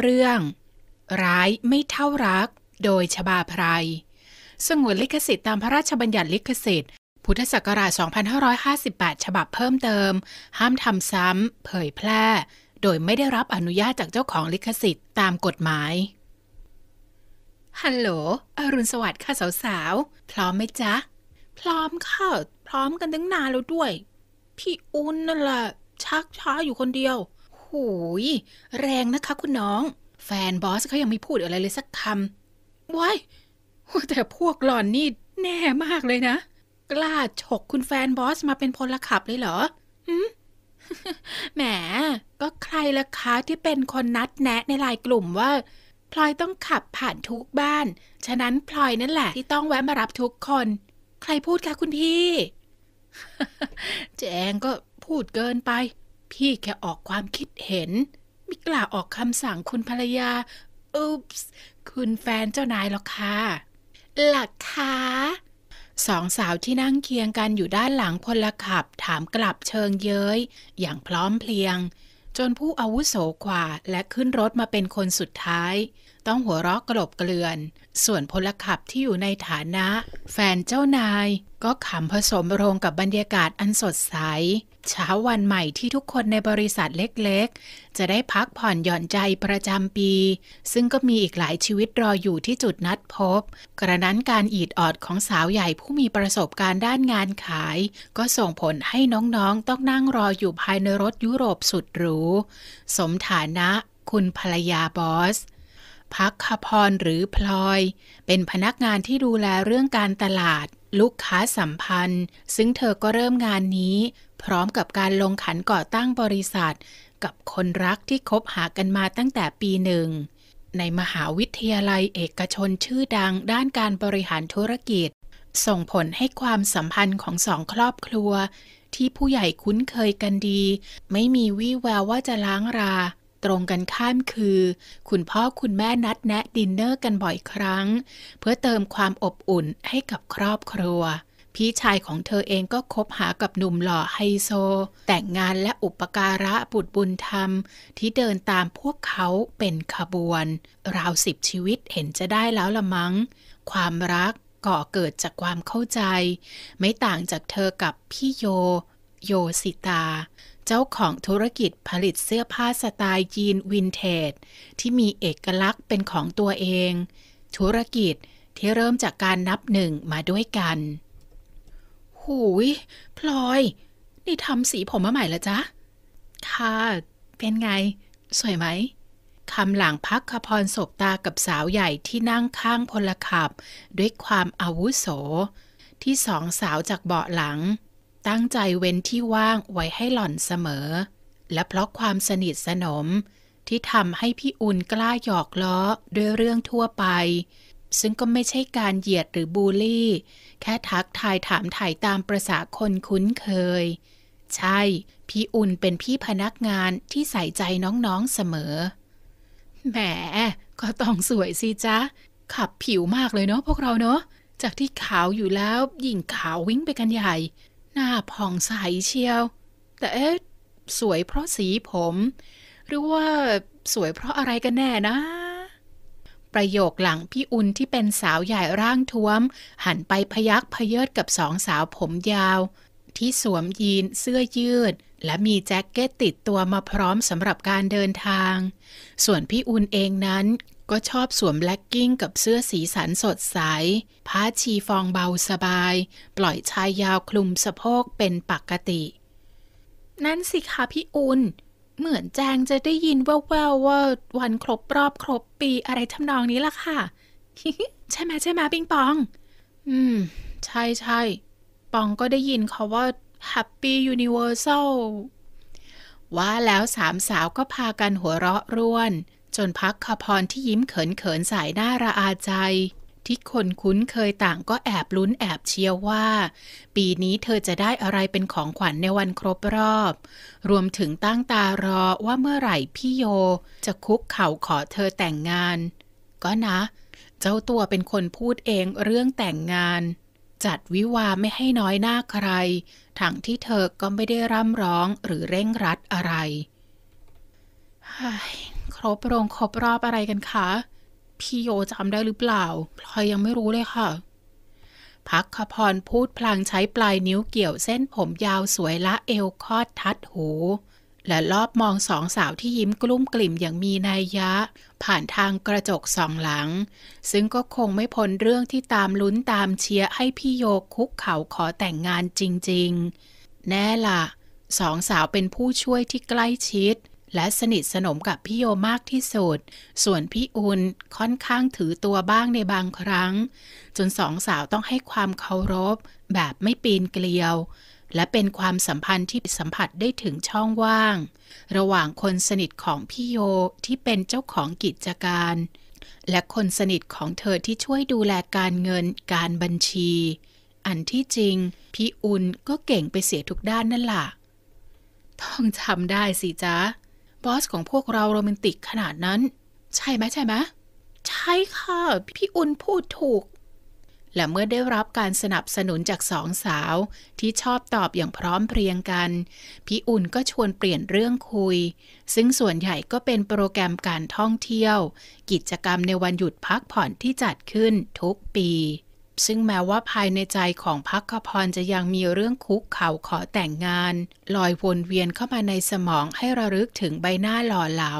เรื่อง ร้ายไม่เท่ารัก โดยชบาไพรสงวนลิขสิทธิ์ตามพระราชบัญญัติลิขสิทธิ์พุทธศักราช 2558 ฉบับเพิ่มเติม ห้ามทำซ้ำเผยแพร่ โดยไม่ได้รับอนุญาตจากเจ้าของลิขสิทธิ์ตามกฎหมาย ฮัลโหลอรุณสวัสดิ์ค่ะสาวๆ พร้อมไหมจ๊ะพร้อมค่ะ พร้อมกันตั้งนานแล้วด้วย พี่อุ้นนั่นแหละชักช้าอยู่คนเดียวหูยแรงนะคะ คุณน้อง แฟนบอสเขายังไม่พูดอะไรเลยสักคำว้ายแต่พวกหล่อนนี่ แน่มากเลยนะ กล้าฉกคุณแฟนบอสมาเป็นพลขับเลยเหรอหแหมก็ใครล่ะคะที่เป็นคนนัดแนะในไลน์กลุ่มว่า พลอยต้องขับผ่านทุกบ้านฉะนั้นพลอยนั่นแหละ ที่ต้องแวะมารับทุกคน ใครพูดคะคุณพี่แจงก็พูดเกินไปพี่แค่ออกความคิดเห็นไม่กล้าออกคำสั่งคุณภรรยา อุ๊ปส์คุณแฟนเจ้านายหรอกค่ะหลักคะสองสาวที่นั่งเคียงกันอยู่ด้านหลังพลขับถามกลับเชิงเย้ย อย่างพร้อมเพรียง จนผู้อาวุโสกว่า และขึ้นรถมาเป็นคนสุดท้าย ต้องหัวเราะกลบเกลื่อน ส่วนพลขับที่อยู่ในฐานะ แฟนเจ้านาย ก็ขำผสมโรงกับบรรยากาศอันสดใสเช้าวันใหม่ที่ทุกคนในบริษัทเล็กๆ จะได้พักผ่อนหย่อนใจประจำปี ซึ่งก็มีอีกหลายชีวิตรออยู่ที่จุดนัดพบ กระนั้นการอีดออดของสาวใหญ่ผู้มีประสบการณ์ด้านงานขาย ก็ส่งผลให้น้องๆ ต้องนั่งรออยู่ภายในรถยุโรปสุดหรูสมฐานะคุณภรรยาบอส พักขพรหรือพลอย เป็นพนักงานที่ดูแลเรื่องการตลาด ลูกค้าสัมพันธ์ ซึ่งเธอก็เริ่มงานนี้พร้อมกับการลงขันก่อตั้งบริษัทกับคนรักที่คบหากันมาตั้งแต่ปีหนึ่ง ในมหาวิทยาลัยเอกชนชื่อดังด้านการบริหารธุรกิจ ส่งผลให้ความสัมพันธ์ของสองครอบครัวที่ผู้ใหญ่คุ้นเคยกันดี ไม่มีวี่แววว่าจะล้างรา ตรงกันข้ามคือ คุณพ่อคุณแม่นัดแนะดินเนอร์กันบ่อยครั้ง เพื่อเติมความอบอุ่นให้กับครอบครัวพี่ชายของเธอเองก็คบหากับหนุ่มหล่อไฮโซ แต่งงานและอุปการะบุตรบุญธรรมที่เดินตามพวกเขาเป็นขบวน ราวสิบชีวิตเห็นจะได้แล้วละมัง้ง ความรักก่อเกิดจากความเข้าใจ ไม่ต่างจากเธอกับพี่โย โยสิตา เจ้าของธุรกิจผลิตเสื้อผ้าสไตล์ยีนวินเทจ ที่มีเอกลักษณ์เป็นของตัวเอง ธุรกิจที่เริ่มจากการนับหนึ่งมาด้วยกันหูยพลอย นี่ทำสีผมมาใหม่ละจ๊ะค่ะ เป็นไง สวยไหมคำหลังพักขพรศบตากับสาวใหญ่ที่นั่งข้างพลขับ ด้วยความอาวุโส ที่สองสาวจากเบาะหลัง ตั้งใจเว้นที่ว่างไว้ให้หล่อนเสมอ และเพราะความสนิทสนม ที่ทำให้พี่อุ่นกล้าหยอกล้อด้วยเรื่องทั่วไปซึ่งก็ไม่ใช่การเหยียดหรือบูลลี่ แค่ทักทายถามถ่ายตามประษาคนคุ้นเคย ใช่ พี่อุ่นเป็นพี่พนักงานที่ใส่ใจน้องๆเสมอแหม ก็ต้องสวยสิจ๊ะ ขับผิวมากเลยเนาะพวกเราเนาะจากที่ขาวอยู่แล้ว ยิ่งขาววิ่งไปกันใหญ่หน้าผ่องใสเชียว แต่เอ๊ะ สวยเพราะสีผม หรือว่าสวยเพราะอะไรกันแน่นะประโยคหลังพี่อุ่นที่เป็นสาวใหญ่ร่างท้วม หันไปพยักพเยิดกับสองสาวผมยาว ที่สวมยีนเสื้อยืด และมีแจ็คเก็ตติดตัวมาพร้อมสำหรับการเดินทาง ส่วนพี่อุ่นเองนั้นก็ชอบสวมแบล็กกิ้งกับเสื้อสีสันสดใสผ้าชีฟองเบาสบาย ปล่อยชายยาวคลุมสะโพกเป็นปกติ นั่นสิคะพี่อุ่นเหมือนแจงจะได้ยินแววๆวว่าวันครบรอบครบปีอะไรทำนองนี้ล่ะค่ะ ใช่ไหมใช่ไหมปิงปองอืมใช่ใช่ปองก็ได้ยินเขาว่า Happy Universal ว่าแล้วสามสาวก็พากันหัวเราะร่วนจนพักขพรที่ยิ้มเขินเขินสายหน้าระอาใจที่คนคุ้นเคยต่างก็แอบลุ้นแอบเชียร์ว่า ปีนี้เธอจะได้อะไรเป็นของขวัญในวันครบรอบ รวมถึงตั้งตารอว่าเมื่อไหร่พี่โยจะคุกเข่าขอเธอแต่งงาน ก็นะ เจ้าตัวเป็นคนพูดเองเรื่องแต่งงาน จัดวิวาไม่ให้น้อยหน้าใครทั้งที่เธอก็ไม่ได้ร่ำร้องหรือเร่งรัดอะไรครบรงครบรอบอะไรกันคะพี่โย จำได้หรือเปล่าพลอยยังไม่รู้เลยค่ะ พักขพรพูดพลางใช้ปลายนิ้วเกี่ยวเส้นผมยาวสวยละเอวคอดทัดหู และรอบมองสองสาวที่ยิ้มกลุ้มกลิ่มอย่างมีนัยยะ ผ่านทางกระจกสองหลัง ซึ่งก็คงไม่พ้นเรื่องที่ตามลุ้นตามเชียร์ให้พี่โย คุกเข่าขอแต่งงานจริงๆ แน่ล่ะสองสาวเป็นผู้ช่วยที่ใกล้ชิดและสนิทสนมกับพี่โยมากที่สุด ส่วนพี่อุนค่อนข้างถือตัวบ้างในบางครั้ง จนสองสาวต้องให้ความเคารพแบบไม่ปีนเกลียว และเป็นความสัมพันธ์ที่สัมผัสได้ถึงช่องว่าง ระหว่างคนสนิทของพี่โยที่เป็นเจ้าของกิจการ และคนสนิทของเธอที่ช่วยดูแลการเงินการบัญชี อันที่จริงพี่อุนก็เก่งไปเสียทุกด้านนั่นละ่ะต้องทำได้สิจ๊ะบอสของพวกเราโรแมนติกขนาดนั้น ใช่ไหมใช่ไหมใช่ค่ะ พี่อุ่นพูดถูก และเมื่อได้รับการสนับสนุนจากสองสาว ที่ชอบตอบอย่างพร้อมเพรียงกัน พี่อุ่นก็ชวนเปลี่ยนเรื่องคุย ซึ่งส่วนใหญ่ก็เป็นโปรแกรมการท่องเที่ยว กิจกรรมในวันหยุดพักผ่อนที่จัดขึ้นทุกปีซึ่งแม้ว่าภายในใจของพักขพรจะยังมีเรื่องคุกเข่าขอแต่งงาน ลอยวนเวียนเข้ามาในสมองให้ระลึกถึงใบหน้าหล่อเหลา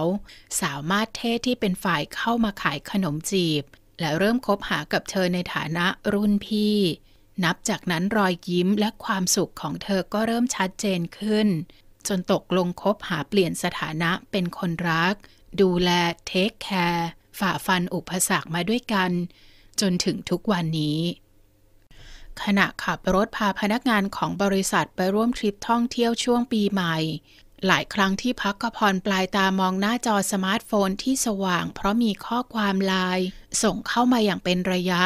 สาวมาสเทศที่เป็นฝ่ายเข้ามาขายขนมจีบ และเริ่มคบหากับเธอในฐานะรุ่นพี่ นับจากนั้นรอยยิ้มและความสุขของเธอก็เริ่มชัดเจนขึ้น จนตกลงคบหาเปลี่ยนสถานะเป็นคนรักดูแลเทคแคร์ฝ่าฟันอุปสรรคมาด้วยกันจนถึงทุกวันนี้ ขณะขับรถพาพนักงานของบริษัทไปร่วมทริปท่องเที่ยวช่วงปีใหม่ หลายครั้งที่พักก็พนปลายตามองหน้าจอสมาร์ทโฟนที่สว่าง เพราะมีข้อความไลน์ส่งเข้ามาอย่างเป็นระยะ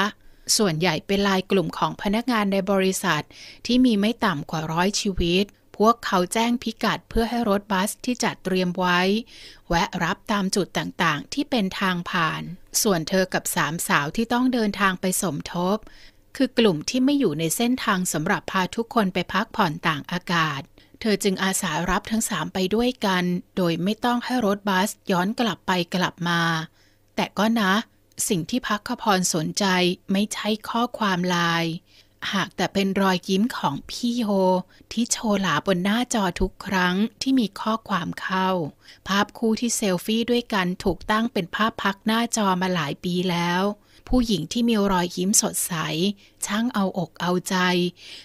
ส่วนใหญ่เป็นลายกลุ่มของพนักงานในบริษัทที่มีไม่ต่ำกว่าร้อยชีวิต พวกเขาแจ้งพิกัดเพื่อให้รถบัสที่จัดเตรียมไว้ แวะรับตามจุดต่างๆ ที่เป็นทางผ่านส่วนเธอกับสามสาวที่ต้องเดินทางไปสมทบ คือกลุ่มที่ไม่อยู่ในเส้นทางสำหรับพาทุกคนไปพักผ่อนต่างอากาศ เธอจึงอาสารับทั้งสามไปด้วยกัน โดยไม่ต้องให้รถบัสย้อนกลับไปกลับมา แต่ก็นะ สิ่งที่พักขพรสนใจไม่ใช่ข้อความลายหากแต่เป็นรอยยิ้มของพี่โฮ ที่โชว์หลาบนหน้าจอทุกครั้งที่มีข้อความเข้า ภาพคู่ที่เซลฟี่ด้วยกันถูกตั้งเป็นภาพพักหน้าจอมาหลายปีแล้ว ผู้หญิงที่มีรอยยิ้มสดใส ช่างเอาอกเอาใจ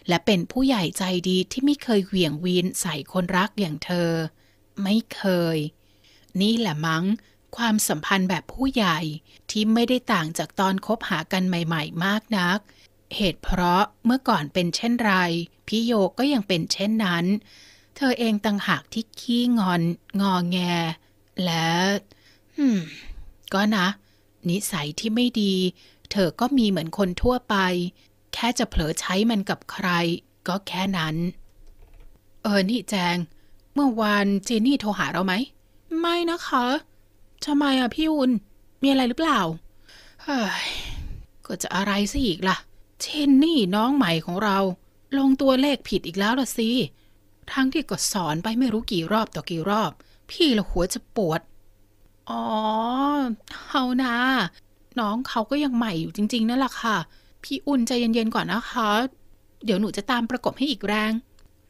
และเป็นผู้ใหญ่ใจดีที่ไม่เคยเหวี่ยงวีนใส่คนรักอย่างเธอ ไม่เคย นี่แหละมัง้ง ความสัมพันธ์แบบผู้ใหญ่ที่ไม่ได้ต่างจากตอนคบหากันใหม่ๆ มากนักเหตุเพราะเมื่อก่อนเป็นเช่นไร พี่โยก็ยังเป็นเช่นนั้น เธอเองต่างหากที่ขี้งอนงอแง และมก็นะ นิสัยที่ไม่ดี เธอก็มีเหมือนคนทั่วไป แค่จะเผลอใช้มันกับใคร ก็แค่นั้น เออนี่แจง เมื่อวานเจนี่โทรหาเราไหมไม่นะคะทำไมอะพี่อุนมีอะไรหรือเปล่าเฮ้ยก็จะอะไรซะอีกล่ะเชนนี่น้องใหม่ของเรา ลงตัวเลขผิดอีกแล้วละสิ ทั้งที่ก็สอนไปไม่รู้กี่รอบต่อกี่รอบ พี่ละหัวจะปวด อ๋อเฮานาน้องเขาก็ยังใหม่อยู่จริง ๆนั่นแหละค่ะ พี่อุ่นใจเย็นๆ ก่อนนะคะ เดี๋ยวหนูจะตามประกบให้อีกแรง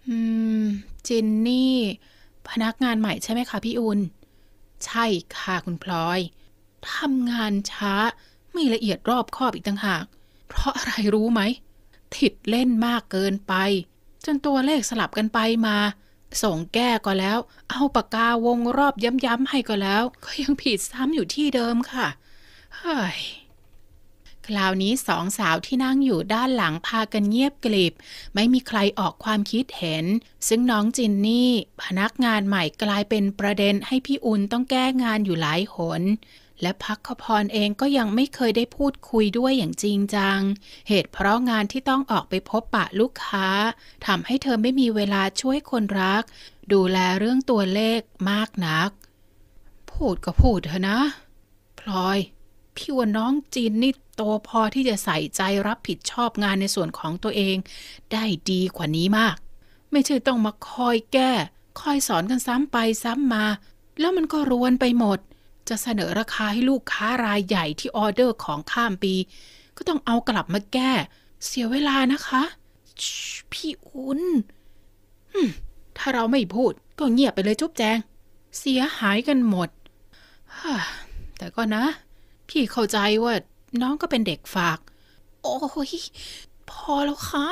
อืม เจนนี่ พนักงานใหม่ใช่ไหมคะ พี่อุ่น ใช่ค่ะคุณพลอยทำงานช้า ไม่ละเอียดรอบคอบอีกต่างหากเพราะอะไรรู้ไหม ถิดเล่นมากเกินไปจนตัวเลขสลับกันไปมา ส่งแก้ก็แล้ว เอาปากกาวงรอบย้ำๆให้ก็แล้ว ก็ยังผิดซ้ำอยู่ที่เดิมค่ะ เฮ้ยคราวนี้สองสาวที่นั่งอยู่ด้านหลังพากันเงียบกลิบไม่มีใครออกความคิดเห็น ซึ่งน้องจินนี่พนักงานใหม่กลายเป็นประเด็นให้พี่อุ่นต้องแก้งานอยู่หลายหนและพักขพรเองก็ยังไม่เคยได้พูดคุยด้วยอย่างจริงจัง เหตุเพราะงานที่ต้องออกไปพบปะลูกค้าทำให้เธอไม่มีเวลาช่วยคนรัก ดูแลเรื่องตัวเลขมากนัก พูดก็พูดเถอะนะ พลอยพี่ว่าน้องจีนนี่โตพอที่จะใส่ใจรับผิดชอบงานในส่วนของตัวเอง ได้ดีกว่านี้มาก ไม่ใช่ต้องมาคอยแก้ คอยสอนกันซ้ำไปซ้ำมา แล้วมันก็รวนไปหมดจะเสนอราคาให้ลูกค้ารายใหญ่ที่ออเดอร์ของข้ามปี ก็ต้องเอากลับมาแก้ เสียเวลานะคะพี่อุ่นถ้าเราไม่พูด ก็เงียบไปเลยจุ๊บแจง เสียหายกันหมดแต่ก็นะ พี่เข้าใจว่า น้องก็เป็นเด็กฝาก โอ้ยพอแล้วค่ะ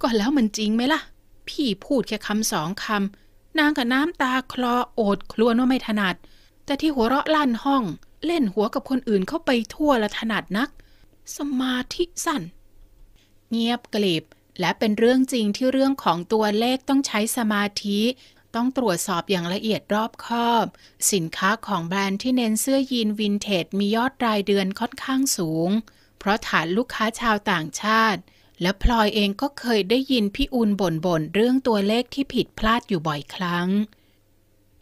ก็แล้วมันจริงไหมล่ะ พี่พูดแค่คำสองคำนางกับน้ำตาคลอโอดครวนว่าไม่ถนัด แต่ที่หัวเราะลั่นห้องเล่นหัวกับคนอื่นเข้าไปทั่วละถนัดนัก สมาธิสั้นเงียบกลิบและเป็นเรื่องจริงที่เรื่องของตัวเลขต้องใช้สมาธิ ต้องตรวจสอบอย่างละเอียดรอบคอบ สินค้าของแบรนด์ที่เน้นเสื้อยีนวินเทจมียอดรายเดือนค่อนข้างสูง เพราะฐานลูกค้าชาวต่างชาติและพลอยเองก็เคยได้ยินพี่อุนบ่นบ่นเรื่องตัวเลขที่ผิดพลาดอยู่บ่อยครั้ง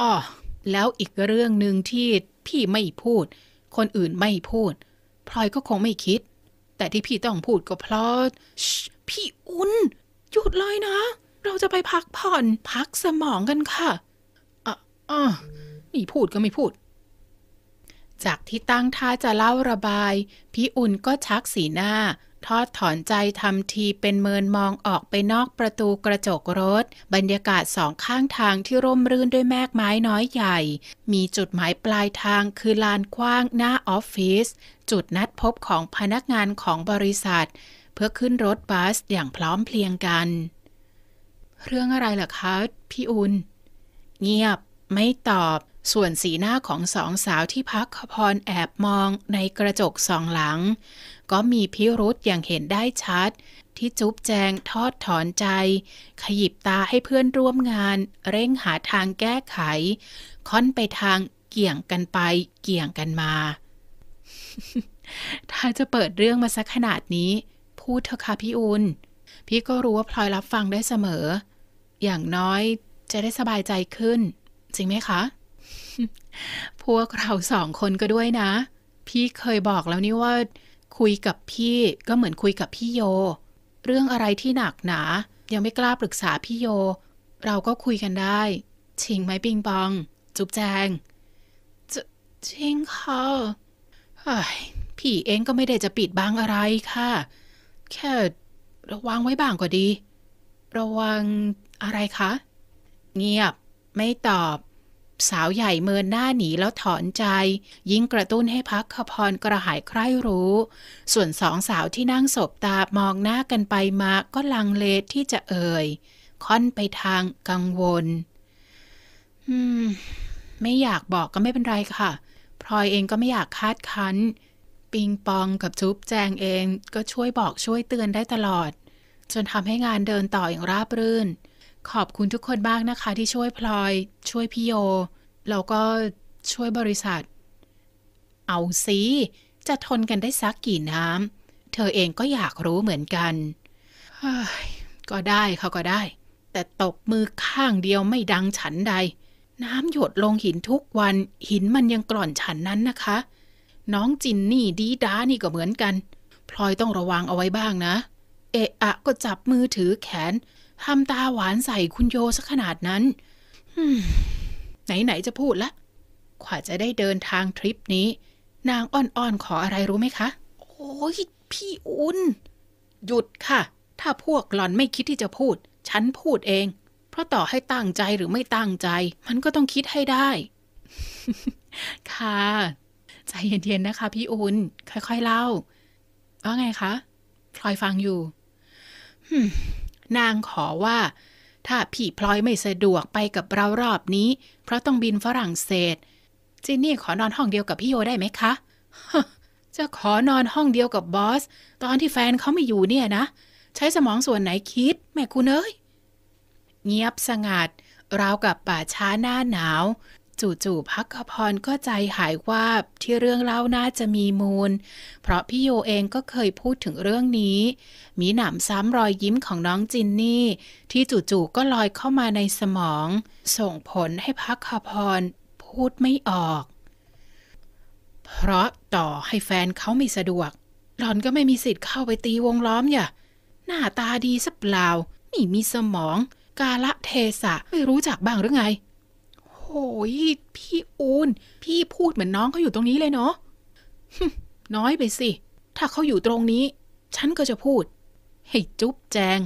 อ๋อแล้วอีกเรื่องหนึ่งที่ พี่ไม่พูด คนอื่นไม่พูด พลอยก็คงไม่คิด แต่ที่พี่ต้องพูดก็เพราะ พี่อุ่น หยุดเลยนะ เราจะไปพักผ่อนพักสมองกันค่ะอ๋อนี่พูดก็ไม่พูด จากที่ตั้งท่าจะเล่าระบาย พี่อุ่นก็ชักสีหน้าทอดถอนใจทำทีเป็นเมินมองออกไปนอกประตูกระจกรถ บรรยากาศสองข้างทางที่ร่มรื่นด้วยแมกไม้น้อยใหญ่ มีจุดหมายปลายทางคือลานกว้างหน้าออฟฟิศจุดนัดพบของพนักงานของบริษัท เพื่อขึ้นรถบัสอย่างพร้อมเพรียงกัน เรื่องอะไรล่ะคะพี่อุนเงียบไม่ตอบส่วนสีหน้าของสองสาวที่พักขพรแอบมองในกระจกสองหลัง ก็มีพิรุษอย่างเห็นได้ชัด ที่จุ๊บแจงทอดถอนใจ ขยิบตาให้เพื่อนร่วมงาน เร่งหาทางแก้ไขค่อนไปทางเกี่ยงกันไปเกี่ยงกันมา ถ้าจะเปิดเรื่องมาสักขนาดนี้ พูดเถอะค่ะพี่อุนพี่ก็รู้ว่าพลอยรับฟังได้เสมอ อย่างน้อยจะได้สบายใจขึ้น จริงไหมคะพวกเราสองคนก็ด้วยนะ พี่เคยบอกแล้วนี่ว่า คุยกับพี่ก็เหมือนคุยกับพี่โย เรื่องอะไรที่หนักหนายังไม่กล้าปรึกษาพี่โย เราก็คุยกันได้ชิงไหมปิงปอง จุ๊บแจงจริงค่ะพี่เองก็ไม่ได้จะปิดบังอะไรค่ะ แค่ระวังไว้บ้างก็ดี ระวังอะไรคะเงียบไม่ตอบสาวใหญ่เมินหน้าหนีแล้วถอนใจยิ่งกระตุ้นให้พักขพรกระหายใคร่รู้ ส่วนสองสาวที่นั่งศบตามองหน้ากันไปมาก็ลังเลที่จะเอ่ยค่อนไปทางกังวล อืม ไม่อยากบอกก็ไม่เป็นไรค่ะพลอยเองก็ไม่อยากคาดคั้น ปิงปองกับจุ๊บแจงเองก็ช่วยบอกช่วยเตือนได้ตลอด จนทำให้งานเดินต่ออย่างราบรื่นขอบคุณทุกคนมากนะคะ ที่ช่วยพลอย ช่วยพี่โยแล้วก็ช่วยบริษัทเอาสิจะทนกันได้สักกี่น้ำเธอเองก็อยากรู้เหมือนกันก็ได้เขาก็ได้ แต่ตกมือข้างเดียวไม่ดังฉันใด น้ำหยดลงหินทุกวันหินมันยังกร่อนฉันนั้นนะคะ น้องจินนี่ดีด้านี่ก็เหมือนกัน พลอยต้องระวังเอาไว้บ้างนะ เอะอะก็จับมือถือแขนทำตาหวานใส่คุณโยซะขนาดนั้นไหนๆจะพูดละขว่าจะได้เดินทางทริปนี้ นางอ้อนๆขออะไรรู้ไหมคะ โอ้ยพี่อุ่น หยุดค่ะ ถ้าพวกหล่อนไม่คิดที่จะพูด ฉันพูดเอง เพราะต่อให้ตั้งใจหรือไม่ตั้งใจ มันก็ต้องคิดให้ได้ ค่ะ ใจเย็นๆนะคะพี่อุ่น ค่อยๆ เล่าว่าไงคะพลอยฟังอยู่นางขอว่า ถ้าพี่พลอยไม่สะดวกไปกับเรารอบนี้ เพราะต้องบินฝรั่งเศสจินนี่ขอนอนห้องเดียวกับพี่โยได้ไหมคะ จะขอนอนห้องเดียวกับบอส ตอนที่แฟนเขาไม่อยู่เนี่ยนะ ใช้สมองส่วนไหนคิด แม่คุณเอ้ยเงียบสงัดราวกับป่าช้าหน้าหนาวจู่ๆ พักกพรก็ใจหายว่าที่เรื่องเล่าน่าจะมีมูล เพราะพี่โยเองก็เคยพูดถึงเรื่องนี้ มีหนามซ้ำรอยยิ้มของน้องจินนี่ ที่จู่ๆ ก็ลอยเข้ามาในสมอง ส่งผลให้พักกพรพูดไม่ออก เพราะต่อให้แฟนเขาไม่สะดวกหล่อนก็ไม่มีสิทธิ์เข้าไปตีวงล้อมอย่าหน้าตาดีสัเปล่าไม่มีสมอง กาละเทศะไม่รู้จักบ้างหรือไงโยพี่อูนพี่พูดเหมือนน้องเขาอยู่ตรงนี้เลยเนาะน้อยไปสิถ้าเขาอยู่ตรงนี้ ฉันก็จะพูดให้จุ๊บแจง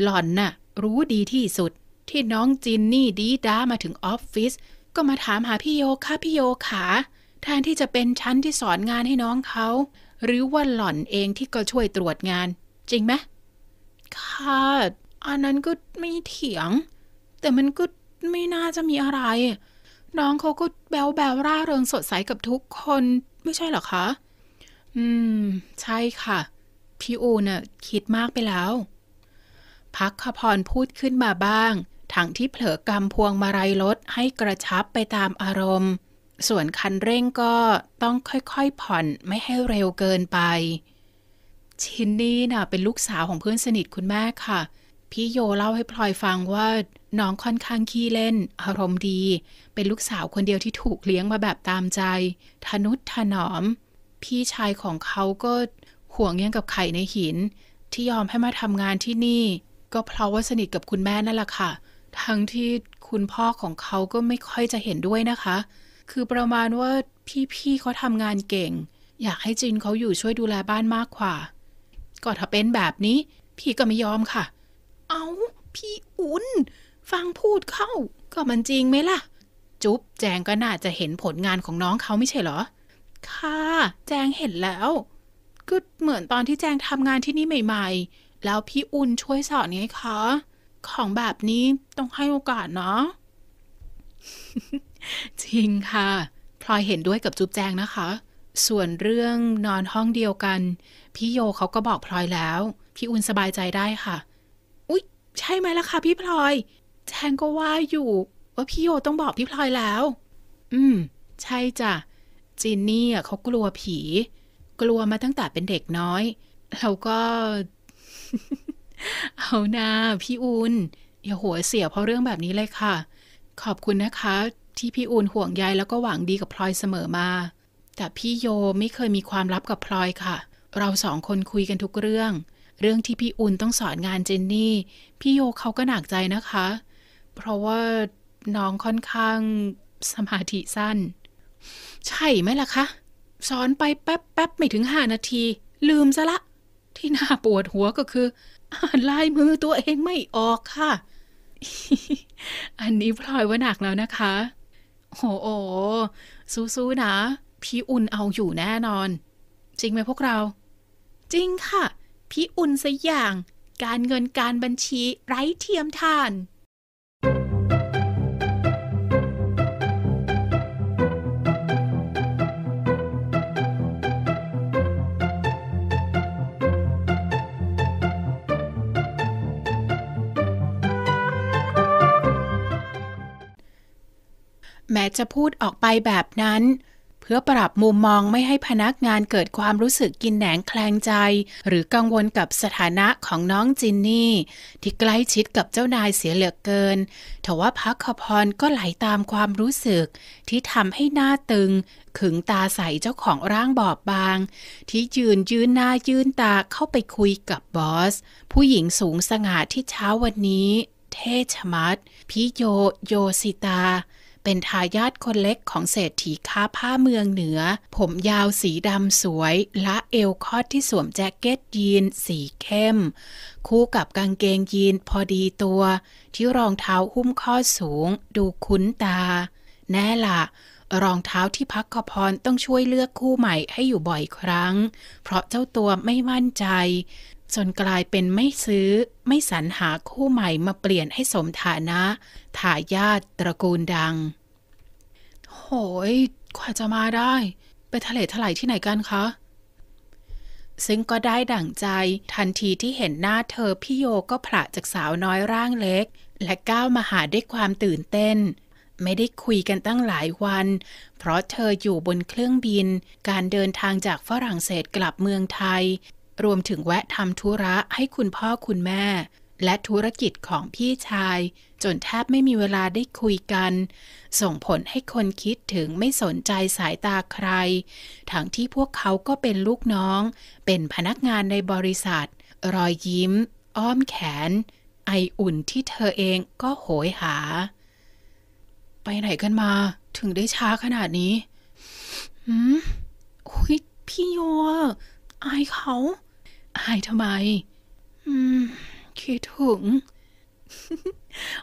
หล่อนน่ะ รู้ดีที่สุด ที่น้องจินนี่ดีด้ามาถึงออฟฟิศก็มาถามหาพี่โยคะพี่โยขาแทนที่จะเป็นชั้นที่สอนงานให้น้องเขาหรือว่าหล่อนเองที่ก็ช่วยตรวจงาน จริงไหมค่ะอันนั้นก็ไม่เถียง แต่มันก็ไม่น่าจะมีอะไร น้องเขาก็แบวแบวร่าเริงสดใสกับทุกคนไม่ใช่เหรอคะ อืม ใช่ค่ะ พี่อูนะ่ะคิดมากไปแล้ว พักขพรพูดขึ้นมาบ้างทั้งที่เผลอกำพวงมาลัยรถให้กระชับไปตามอารมณ์ ส่วนคันเร่งก็ต้องค่อยๆผ่อนไม่ให้เร็วเกินไป ชินนี่น่ะเป็นลูกสาวของเพื่อนสนิทคุณแม่ค่ะเพี่โยเล่าให้พลอยฟังว่าน้องค่อนข้างขี้เล่น อารมณ์ดี เป็นลูกสาวคนเดียวที่ถูกเลี้ยงมาแบบตามใจทนุษถนอม พี่ชายของเขาก็ห่วงยังกับไข่ในหิน ที่ยอมให้มาทำงานที่นี่ ก็เพราะว่าสนิทกับคุณแม่นั่นแหละค่ะ ทั้งที่คุณพ่อของเขาก็ไม่ค่อยจะเห็นด้วยนะคะ คือประมาณว่าพี่ๆเขาทำงานเก่ง อยากให้จินเขาอยู่ช่วยดูแลบ้านมากกว่า ก็ถ้าเป็นแบบนี้ พี่ก็ไม่ยอมค่ะเอาพี่อุ่นฟังพูดเข้า ก็มันจริงไหมล่ะจุ๊บแจงก็น่าจะเห็นผลงานของน้องเขาไม่ใช่เหรอ ค่ะ แจงเห็นแล้วก็เหมือนตอนที่แจงทำงานที่นี่ใหม่ ๆ แล้วพี่อุ่นช่วยสอนไงคะ ของแบบนี้ต้องให้โอกาสเนาะจริงค่ะพลอยเห็นด้วยกับจุ๊บแจงนะคะ ส่วนเรื่องนอนห้องเดียวกัน พี่โยเขาก็บอกพลอยแล้ว พี่อุ่นสบายใจได้ค่ะใช่ไหมล่ะคะพี่พลอยแจงก็ว่าอยู่ ว่าพี่โยต้องบอกพี่พลอยแล้ว อืมใช่จ้ะจินนี่เขากลัวผี กลัวมาตั้งแต่เป็นเด็กน้อย แล้วก็เอานาพี่อูนอย่าหัวเสียเพราะเรื่องแบบนี้เลยค่ะ ขอบคุณนะคะ ที่พี่อูนห่วงใยแล้วก็หวังดีกับพลอยเสมอมา แต่พี่โยไม่เคยมีความลับกับพลอยค่ะ เราสองคนคุยกันทุกเรื่องเรื่องที่พี่อุ่นต้องสอนงานเจนนี่ พี่โยเขาก็หนักใจนะคะ เพราะว่าน้องค่อนข้างสมาธิสั้น ใช่ไหมล่ะคะสอนไปแป๊บแป๊บไม่ถึงห้านาที ลืมซะละ ที่น่าปวดหัวก็คืออ่านลายมือตัวเองไม่ออกค่ะ อันนี้พลอยว่าหนักแล้วนะคะ โอ้โหสู้ๆนะพี่อุ่นเอาอยู่แน่นอน จริงไหมพวกเรา จริงค่ะพี่อุ่นสอย่างการเงินการบัญชีไร้เทียมทาน แม้จะพูดออกไปแบบนั้นเพื่อปรับมุมมองไม่ให้พนักงานเกิดความรู้สึกกินแหนงแคลงใจ หรือกังวลกับสถานะของน้องจินนี่ ที่ใกล้ชิดกับเจ้านายเสียเหลือเกินทว่าพักขพรก็ไหลาตามความรู้สึก ที่ทำให้หน้าตึงขึงตาใสเจ้าของร่างบอบบาง ที่ยืนยืนหน้ายืนตาเข้าไปคุยกับบอส ผู้หญิงสูงสง่าที่เช้าวันนี้ เทชมัดพิโยโยสิตาเป็นทายาทคนเล็กของเศรษฐีค้าผ้าเมืองเหนือ ผมยาวสีดำสวย และเอวคอดที่สวมแจ็คเก็ตยีน สีเข้ม คู่กับกางเกงยีนพอดีตัว ที่รองเท้าหุ้มข้อสูงดูคุ้นตา แน่ละ่ะ รองเท้าที่พักขพรต้องช่วยเลือกคู่ใหม่ให้อยู่บ่อยครั้ง เพราะเจ้าตัวไม่มั่นใจจนกลายเป็นไม่ซื้อไม่สรรหาคู่ใหม่มาเปลี่ยนให้สมฐานะทายาทตระกูลดัง โหยกว่าจะมาได้ ไปทะเลทลายที่ไหนกันคะ ซึ่งก็ได้ดั่งใจทันทีที่เห็นหน้าเธอพี่โยก็ผละจากสาวน้อยร่างเล็ก และก้าวมาหาด้วยความตื่นเต้น ไม่ได้คุยกันตั้งหลายวัน เพราะเธออยู่บนเครื่องบิน การเดินทางจากฝรั่งเศสกลับเมืองไทยรวมถึงแวะทำธุระให้คุณพ่อคุณแม่ และธุรกิจของพี่ชาย จนแทบไม่มีเวลาได้คุยกัน ส่งผลให้คนคิดถึงไม่สนใจสายตาใครทั้งที่พวกเขาก็เป็นลูกน้อง เป็นพนักงานในบริษัท รอยยิ้ม อ้อมแขน ไออุ่นที่เธอเองก็โหยหา ไปไหนกันมา ถึงได้ช้าขนาดนี้หืมอุยพี่โยอายเขา อายทำไม อืม คิดถึง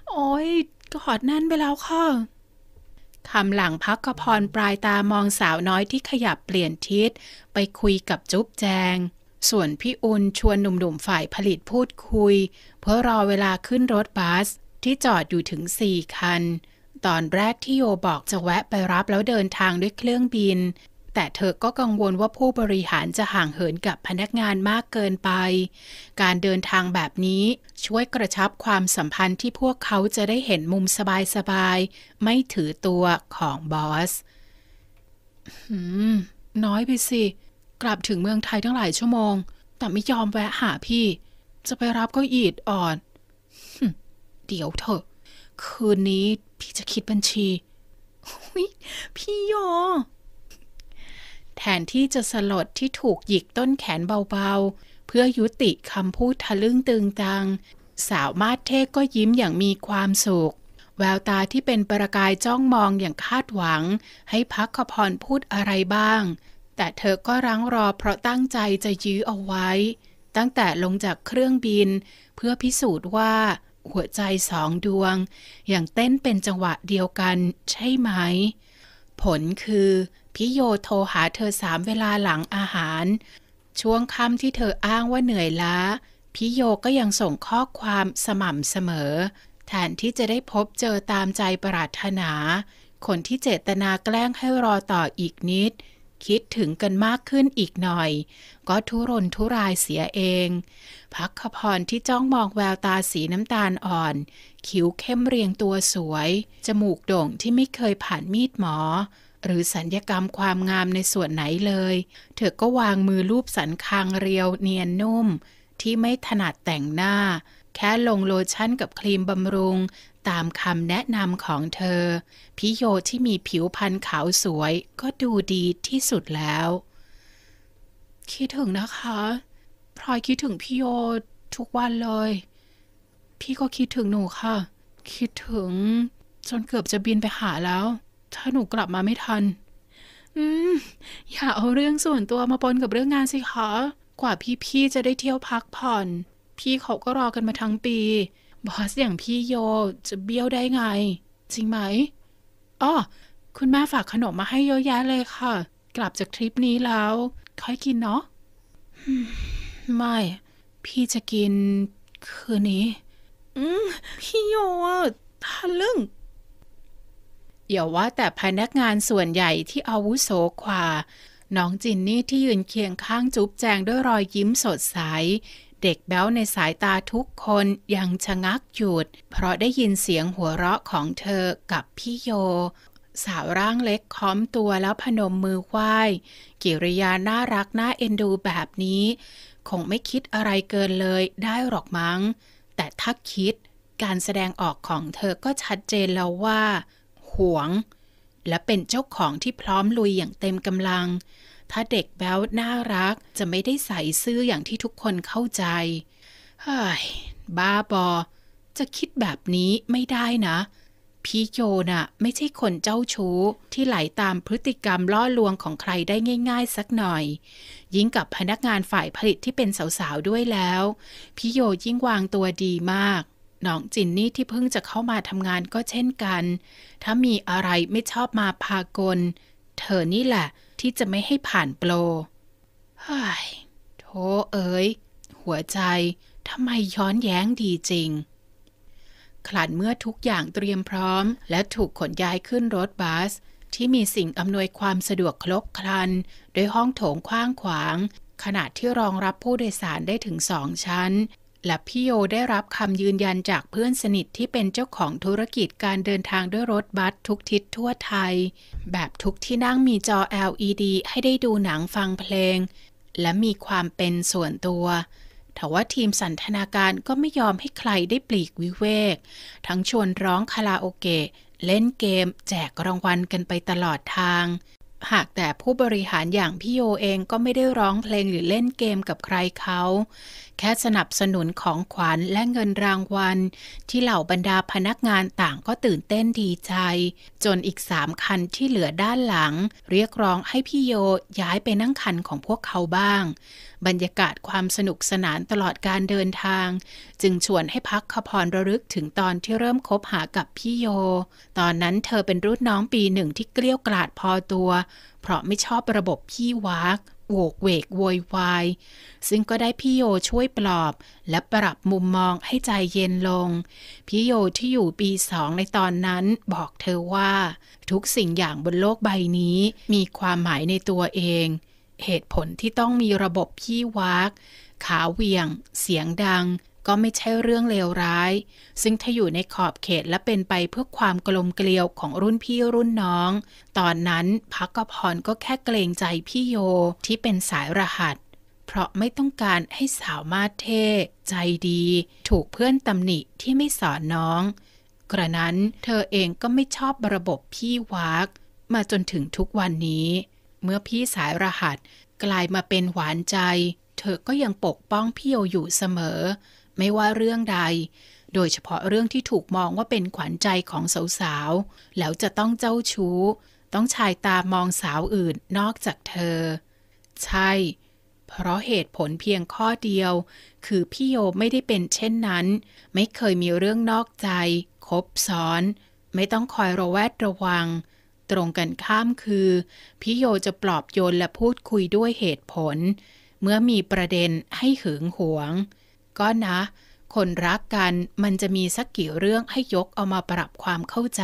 โอ้ยกอดแน่นไปแล้วค่ะคำหลังพักกพรปลายตามองสาวน้อยที่ขยับเปลี่ยนทิศไปคุยกับจุ๊บแจง ส่วนพี่อุนชวนหนุ่มๆฝ่ายผลิตพูดคุย เพื่อรอเวลาขึ้นรถบัสที่จอดอยู่ถึงสี่คัน ตอนแรกที่โยบอกจะแวะไปรับแล้วเดินทางด้วยเครื่องบินแต่เธอก็กังวลว่าผู้บริหารจะห่างเหินกับพนักงานมากเกินไป การเดินทางแบบนี้ช่วยกระชับความสัมพันธ์ที่พวกเขาจะได้เห็นมุมสบายๆ ไม่ถือตัวของบอสน้อยไปสิ กลับถึงเมืองไทยตั้งหลายชั่วโมง แต่ไม่ยอมแวะหาพี่ จะไปรับก็อีดอ่อน เดี๋ยวเถอะคืนนี้พี่จะคิดบัญชีพี่ยอแทนที่จะสลดที่ถูกหยิกต้นแขนเบาๆ เพื่อยุติคำพูดทะลึ่งตึงตัง สาวมาดเทศก็ยิ้มอย่างมีความสุข แววตาที่เป็นประกายจ้องมองอย่างคาดหวัง ให้พักขพรพูดอะไรบ้าง แต่เธอก็รั้งรอเพราะตั้งใจจะยื้อเอาไว้ ตั้งแต่ลงจากเครื่องบิน เพื่อพิสูจน์ว่า หัวใจสองดวง อย่างเต้นเป็นจังหวะเดียวกัน ใช่ไหมผลคือพิโยโทรหาเธอสามเวลาหลังอาหาร ช่วงค่ำที่เธออ้างว่าเหนื่อยล้าพิโยก็ยังส่งข้อความสม่ำเสมอ แทนที่จะได้พบเจอตามใจปรารถนา คนที่เจตนาแกล้งให้รอต่ออีกนิดคิดถึงกันมากขึ้นอีกหน่อย ก็ทุรนทุรายเสียเองพักขพรที่จ้องมองแววตาสีน้ำตาลอ่อนคิ้วเข้มเรียงตัวสวย จมูกโด่งที่ไม่เคยผ่านมีดหมอ หรือสัญญกรรมความงามในส่วนไหนเลย เธอก็วางมือรูปสันคางเรียวเนียนนุ่ม ที่ไม่ถนัดแต่งหน้าแค่ลงโลชั่นกับครีมบำรุง ตามคำแนะนำของเธอพิโยที่มีผิวพรรณขาวสวย ก็ดูดีที่สุดแล้ว คิดถึงนะคะพลอยคิดถึงพิโยทุกวันเลย พี่ก็คิดถึงหนูค่ะ คิดถึง จนเกือบจะบินไปหาแล้ว ถ้าหนูกลับมาไม่ทันอืมอย่าเอาเรื่องส่วนตัวมาปนกับเรื่องงานสิคะ กว่าพี่ๆจะได้เที่ยวพักผ่อนพี่เขาก็รอกันมาทั้งปี บอสอย่างพี่โยจะเบี้ยวได้ไง จริงไหมอ๋อคุณแม่ฝากขนมมาให้เยอะแยะเลยค่ะ กลับจากทริปนี้แล้ว ค่อยกินเนาะ ไม่ พี่จะกิน คืนนี้อพี่โยทะลึ่งอย่าว่าแต่พนักงานส่วนใหญ่ที่อาวุโสกว่า น้องจินนี่ที่ยืนเคียงข้างจุ๊บแจงด้วยรอยยิ้มสดใสด็กๆแบ้วในสายตาทุกคนยังชะงักหยุด เพราะได้ยินเสียงหัวเราะของเธอกับพี่โย สาวร่างเล็กค้อมตัวแล้วพนมมือไหว้ กิริยาน่ารักน่าเอ็นดูแบบนี้ คงไม่คิดอะไรเกินเลยได้หรอกมั้ง แต่ถ้าคิดการแสดงออกของเธอก็ชัดเจนแล้วว่า หวง และเป็นเจ้าของที่พร้อมลุยอย่างเต็มกำลังถ้าเด็กแบวน่ารัก จะไม่ได้ใส่ซื้ออย่างที่ทุกคนเข้าใจเฮ้ยบ้าบอ จะคิดแบบนี้ไม่ได้นะ พี่โยน่ะ ไม่ใช่คนเจ้าชู้ ที่ไหลาตามพฤติกรรมล่อลวงของใครได้ง่ายๆสักหน่อย ยิ่งกับพนักงานฝ่ายผลิตที่เป็นสาวๆด้วยแล้ว พี่โยยิ่งวางตัวดีมาก น้องจินนี่ที่เพิ่งจะเข้ามาทำงานก็เช่นกัน ถ้ามีอะไรไม่ชอบมาพากล เธอนี่แหละที่จะไม่ให้ผ่านโปรเฮ้ยโถเอ๋ย หัวใจ ทำไมย้อนแย้งดีจริง ขลันเมื่อทุกอย่างเตรียมพร้อม และถูกขนย้ายขึ้นรถบัสที่มีสิ่งอำนวยความสะดวกครบครันด้วยห้องโถงกว้างขวาง ขนาดที่รองรับผู้โดยสารได้ถึงสองชั้นและพี่โยได้รับคำยืนยันจากเพื่อนสนิทที่เป็นเจ้าของธุรกิจการเดินทางด้วยรถบัสทุกทิศทั่วไทย แบบทุกที่นั่งมีจอ LED ให้ได้ดูหนังฟังเพลง และมีความเป็นส่วนตัวแต่ว่าทีมสันทนาการก็ไม่ยอมให้ใครได้ปลีกวิเวก ทั้งชวนร้องคาราโอเกะเล่นเกม แจกรางวัลกันไปตลอดทาง หากแต่ผู้บริหารอย่างพี่โยเองก็ไม่ได้ร้องเพลงหรือเล่นเกมกับใครเขาแค่สนับสนุนของขวัญและเงินรางวัลที่เหล่าบรรดาพนักงานต่างก็ตื่นเต้นดีใจ จนอีกสามคันที่เหลือด้านหลัง เรียกร้องให้พี่โยย้ายไปนั่งคันของพวกเขาบ้าง บรรยากาศความสนุกสนานตลอดการเดินทาง จึงชวนให้พักขพรระลึกถึงตอนที่เริ่มคบหากับพี่โย ตอนนั้นเธอเป็นรุ่นน้องปีหนึ่งที่เกลี้ยกล่อดพอตัว เพราะไม่ชอบระบบพี่วักโวกเวกโวยวาย ซึ่งก็ได้พี่โยช่วยปลอบและปรับมุมมองให้ใจเย็นลงพี่โยที่อยู่ปีสองในตอนนั้นบอกเธอว่าทุกสิ่งอย่างบนโลกใบนี้มีความหมายในตัวเอง เหตุผลที่ต้องมีระบบพี่วักขาเวียง เสียงดังก็ไม่ใช่เรื่องเลวร้าย ซึ่งถ้าอยู่ในขอบเขตและเป็นไปเพื่อความกลมเกลียวของรุ่นพี่รุ่นน้อง ตอนนั้นพักกพรก็แค่เกรงใจพี่โยที่เป็นสายรหัส เพราะไม่ต้องการให้สาวมาเท่ใจดี ถูกเพื่อนตำหนิที่ไม่สอนน้อง กระนั้นเธอเองก็ไม่ชอบระบบพี่วักมาจนถึงทุกวันนี้ เมื่อพี่สายรหัสกลายมาเป็นหวานใจ เธอก็ยังปกป้องพี่โยอยู่เสมอไม่ว่าเรื่องใด โดยเฉพาะเรื่องที่ถูกมองว่าเป็นขวัญใจของสาว ๆ แล้วจะต้องเจ้าชู้ ต้องชายตามองสาวอื่นนอกจากเธอ ใช่ เพราะเหตุผลเพียงข้อเดียว คือพี่โยไม่ได้เป็นเช่นนั้น ไม่เคยมีเรื่องนอกใจ คบซ้อน ไม่ต้องคอยระแวดระวัง ตรงกันข้ามคือ พี่โยจะปลอบโยน และพูดคุยด้วยเหตุผล เมื่อมีประเด็นให้หึงหวงก็นะ คนรักกันมันจะมีสักกี่เรื่องให้ยกเอามาปรับความเข้าใจ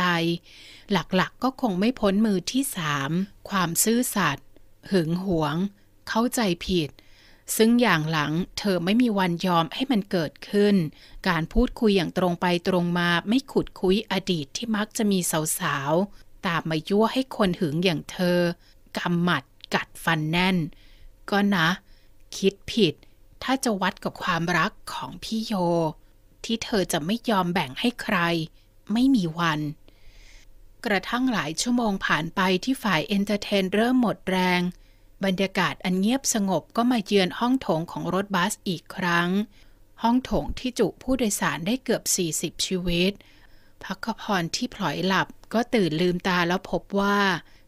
หลักๆกก็คงไม่พ้นมือที่สามความซื่อสัตย์ หึงหวง เข้าใจผิด ซึ่งอย่างหลังเธอไม่มีวันยอมให้มันเกิดขึ้น การพูดคุยอย่างตรงไปตรงมา ไม่ขุดคุยอดีตที่มักจะมีสาวๆตามมายั่วให้คนหึงอย่างเธอ กำหมัดกัดฟันแน่น ก็นะ คิดผิดถ้าจะวัดกับความรักของพี่โย ที่เธอจะไม่ยอมแบ่งให้ใคร ไม่มีวัน กระทั่งหลายชั่วโมงผ่านไปที่ฝ่ายเอนเตอร์เทนเริ่มหมดแรง บรรยากาศอันเงียบสงบก็มาเยือนห้องโถงของรถบัสอีกครั้ง ห้องโถงที่จุผู้โดยสารได้เกือบ 40 ชีวิตพักพรที่พลอยหลับก็ตื่นลืมตาแล้วพบว่า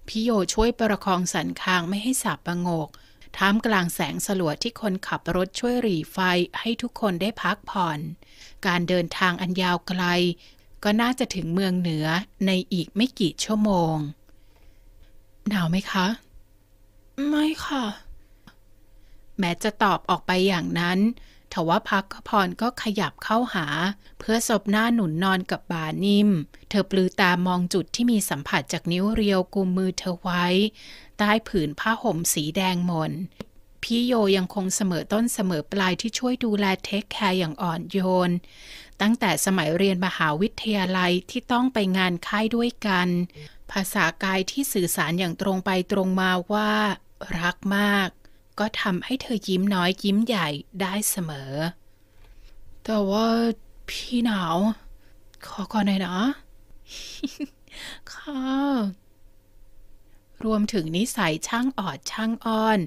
พี่โยช่วยประคองสันคางไม่ให้สับประงกท่ามกลางแสงสลัวที่คนขับรถช่วยหรี่ไฟให้ทุกคนได้พักผ่อน การเดินทางอันยาวไกลก็น่าจะถึงเมืองเหนือในอีกไม่กี่ชั่วโมง หนาวไหมคะ ไม่ค่ะ แม้จะตอบออกไปอย่างนั้นวพักพรก็ขยับเข้าหา เพื่อศบหน้าหนุนนอนกับบานิ่ม เธอปลือตามองจุดที่มีสัมผัสจากนิ้วเรียวกุมมือเธอไว้ใต้ผืนผ้าห่มสีแดงมนพี่โยยังคงเสมอต้นเสมอปลายที่ช่วยดูแลเทคแคร์อย่างอ่อนโยน ตั้งแต่สมัยเรียนมหาวิทยาลัยที่ต้องไปงานค่ายด้วยกัน ภาษากายที่สื่อสารอย่างตรงไปตรงมาว่ารักมากก็ทำให้เธอยิ้มน้อยยิ้มใหญ่ได้เสมอ แต่ว่าพี่หนาวขอก่อนหน่อยนะค่ะ รวมถึงนิสัยช่างออดช่างอ้อน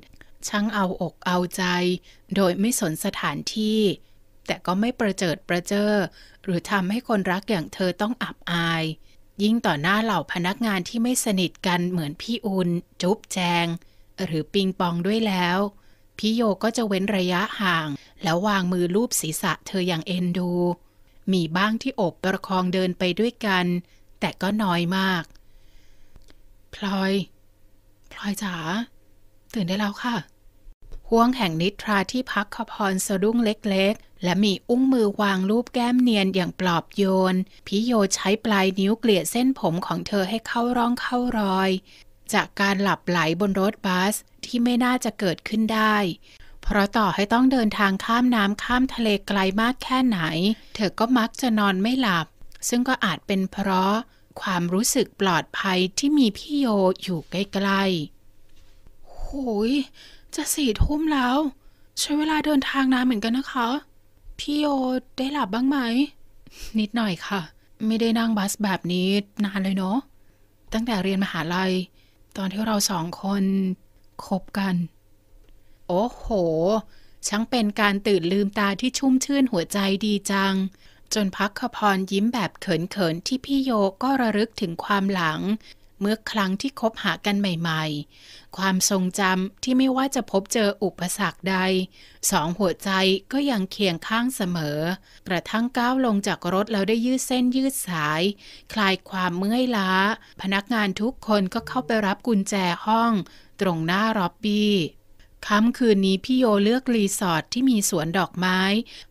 ช่างเอาอกเอาใจ โดยไม่สนสถานที่ แต่ก็ไม่ประเจิดประเจอหรือทำให้คนรักอย่างเธอต้องอับอาย ยิ่งต่อหน้าเหล่าพนักงานที่ไม่สนิทกันเหมือนพี่อุนจุ๊บแจงหรือปิงปองด้วยแล้วพี่โยก็จะเว้นระยะห่างแล้ววางมือลูบศีรษะเธออย่างเอ็นดู มีบ้างที่อบประคองเดินไปด้วยกัน แต่ก็น้อยมาก พลอย พลอยจ๋าตื่นได้แล้วค่ะห่วงแห่งนิทราที่พักขพรสะดุ้งเล็ก ๆ และมีอุ้งมือวางรูปแก้มเนียนอย่างปลอบโยนพี่โยใช้ปลายนิ้วเกลี่ยเส้นผมของเธอให้เข้าร่องเข้ารอยจากการหลับไหลบนรถบัส ที่ไม่น่าจะเกิดขึ้นได้ เพราะต่อให้ต้องเดินทางข้ามน้ำข้ามทะเลไกลมากแค่ไหน เธอก็มักจะนอนไม่หลับ ซึ่งก็อาจเป็นเพราะความรู้สึกปลอดภัยที่มีพี่โยอยู่ใกล้ ๆโุยจะสี่ทุ่มแล้ว ใช้เวลาเดินทางนานเหมือนกันนะคะ พี่โยได้หลับบ้างไหม นิดหน่อยค่ะ ไม่ได้นั่งบัสแบบนี้นานเลยเนาะ ตั้งแต่เรียนมหาลัยตอนที่เราสองคน คบกัน โอ้โห ช่างเป็นการตื่นลืมตาที่ชุ่มชื่นหัวใจดีจัง จนพักขพรยิ้มแบบเขิน ๆ ที่พี่โยก็ระลึกถึงความหลังเมื่อครั้งที่คบหากันใหม่ๆ ความทรงจำที่ไม่ว่าจะพบเจออุปสรรคใด สองหัวใจก็ยังเคียงข้างเสมอ กระทั่งก้าวลงจากรถแล้วได้ยืดเส้นยืดสาย คลายความเมื่อยล้า พนักงานทุกคนก็เข้าไปรับกุญแจห้อง ตรงหน้าร็อบบี้ค่ำคืนนี้พี่โยเลือกรีสอร์ทที่มีสวนดอกไม้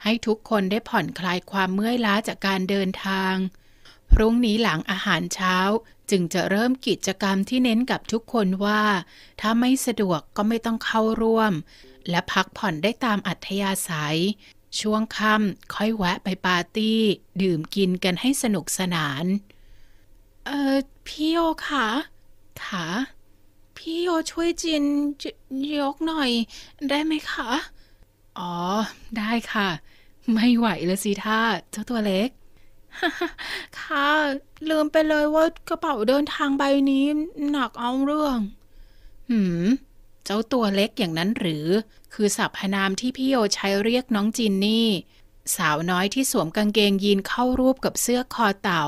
ให้ทุกคนได้ผ่อนคลายความเมื่อยล้าจากการเดินทาง พรุ่งนี้หลังอาหารเช้าจึงจะเริ่มกิจกรรมที่เน้นกับทุกคนว่า ถ้าไม่สะดวกก็ไม่ต้องเข้าร่วม และพักผ่อนได้ตามอัธยาศัย ช่วงค่ำค่อยแวะไปปาร์ตี้ ดื่มกินกันให้สนุกสนาน เออพี่โอค่ะ ค่ะ พี่โอช่วยจินยกหน่อย ได้ไหมคะ อ๋อ ได้ค่ะ ไม่ไหวแล้วสิท่าเจ้าตัวเล็กค่ะลืมไปเลยว่ากระเป๋าเดินทางใบนี้ หนักเอาเรื่อง หืม เจ้าตัวเล็กอย่างนั้นหรือ คือสับพนามที่พี่โยใช้เรียกน้องจินนี่ สาวน้อยที่สวมกางเกงยีนเข้ารูปกับเสื้อคอเต่า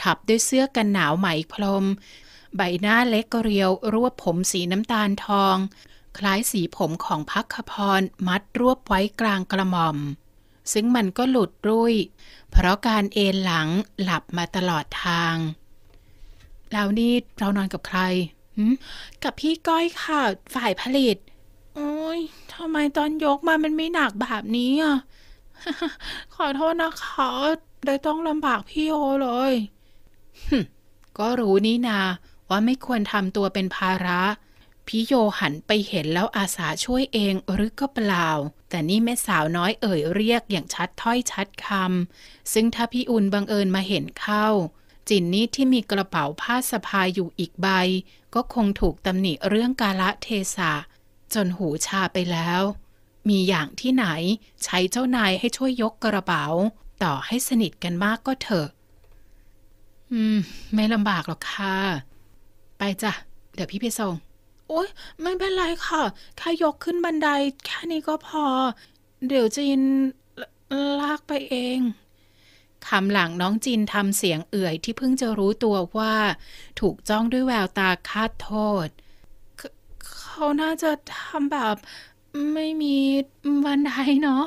ทับด้วยเสื้อกันหนาวไหมพรมใบหน้าเล็กเรียว รวบผมสีน้ำตาลทอง คล้ายสีผมของพักขพรมัดรวบไว้กลางกระหม่อมซึ่งมันก็หลุดรุ่ยเพราะการเอนหลังหลับมาตลอดทาง แล้วนี่เรานอนกับใครกับพี่ก้อยค่ะ ฝ่ายผลิต โอ้ยทำไมตอนยกมามันไม่หนักแบบนี้อ่ะขอโทษนะคะเลยต้องลำบากพี่โอเลยก็รู้นี่นาว่าไม่ควรทำตัวเป็นภาระพี่โยหันไปเห็นแล้วอาสาช่วยเอง หรือก็เปล่า แต่นี่แม่สาวน้อยเอ่ยเรียกอย่างชัดถ้อยชัดคำซึ่งถ้าพี่อุ่นบังเอิญมาเห็นเข้า จินนี้ที่มีกระเป๋าผ้าสะพายอยู่อีกใบ ก็คงถูกตำหนิเรื่องกาละเทศะจนหูชาไปแล้ว มีอย่างที่ไหนใช้เจ้านายให้ช่วยยกกระเป๋า ต่อให้สนิทกันมากก็เถอะ อืม ไม่ลำบากหรอกค่ะไปจ้ะเดี๋ยวพี่ไปส่งโอ๊ยไม่เป็นไรค่ะแค่ยกขึ้นบันไดแค่นี้ก็พอ เดี๋ยวจีนลากไปเอง คำหลังน้องจีนทำเสียงเอื่อยที่เพิ่งจะรู้ตัวว่า ถูกจ้องด้วยแววตาคาดโทษ เขาน่าจะทำแบบ ไม่มีบันไดเนาะ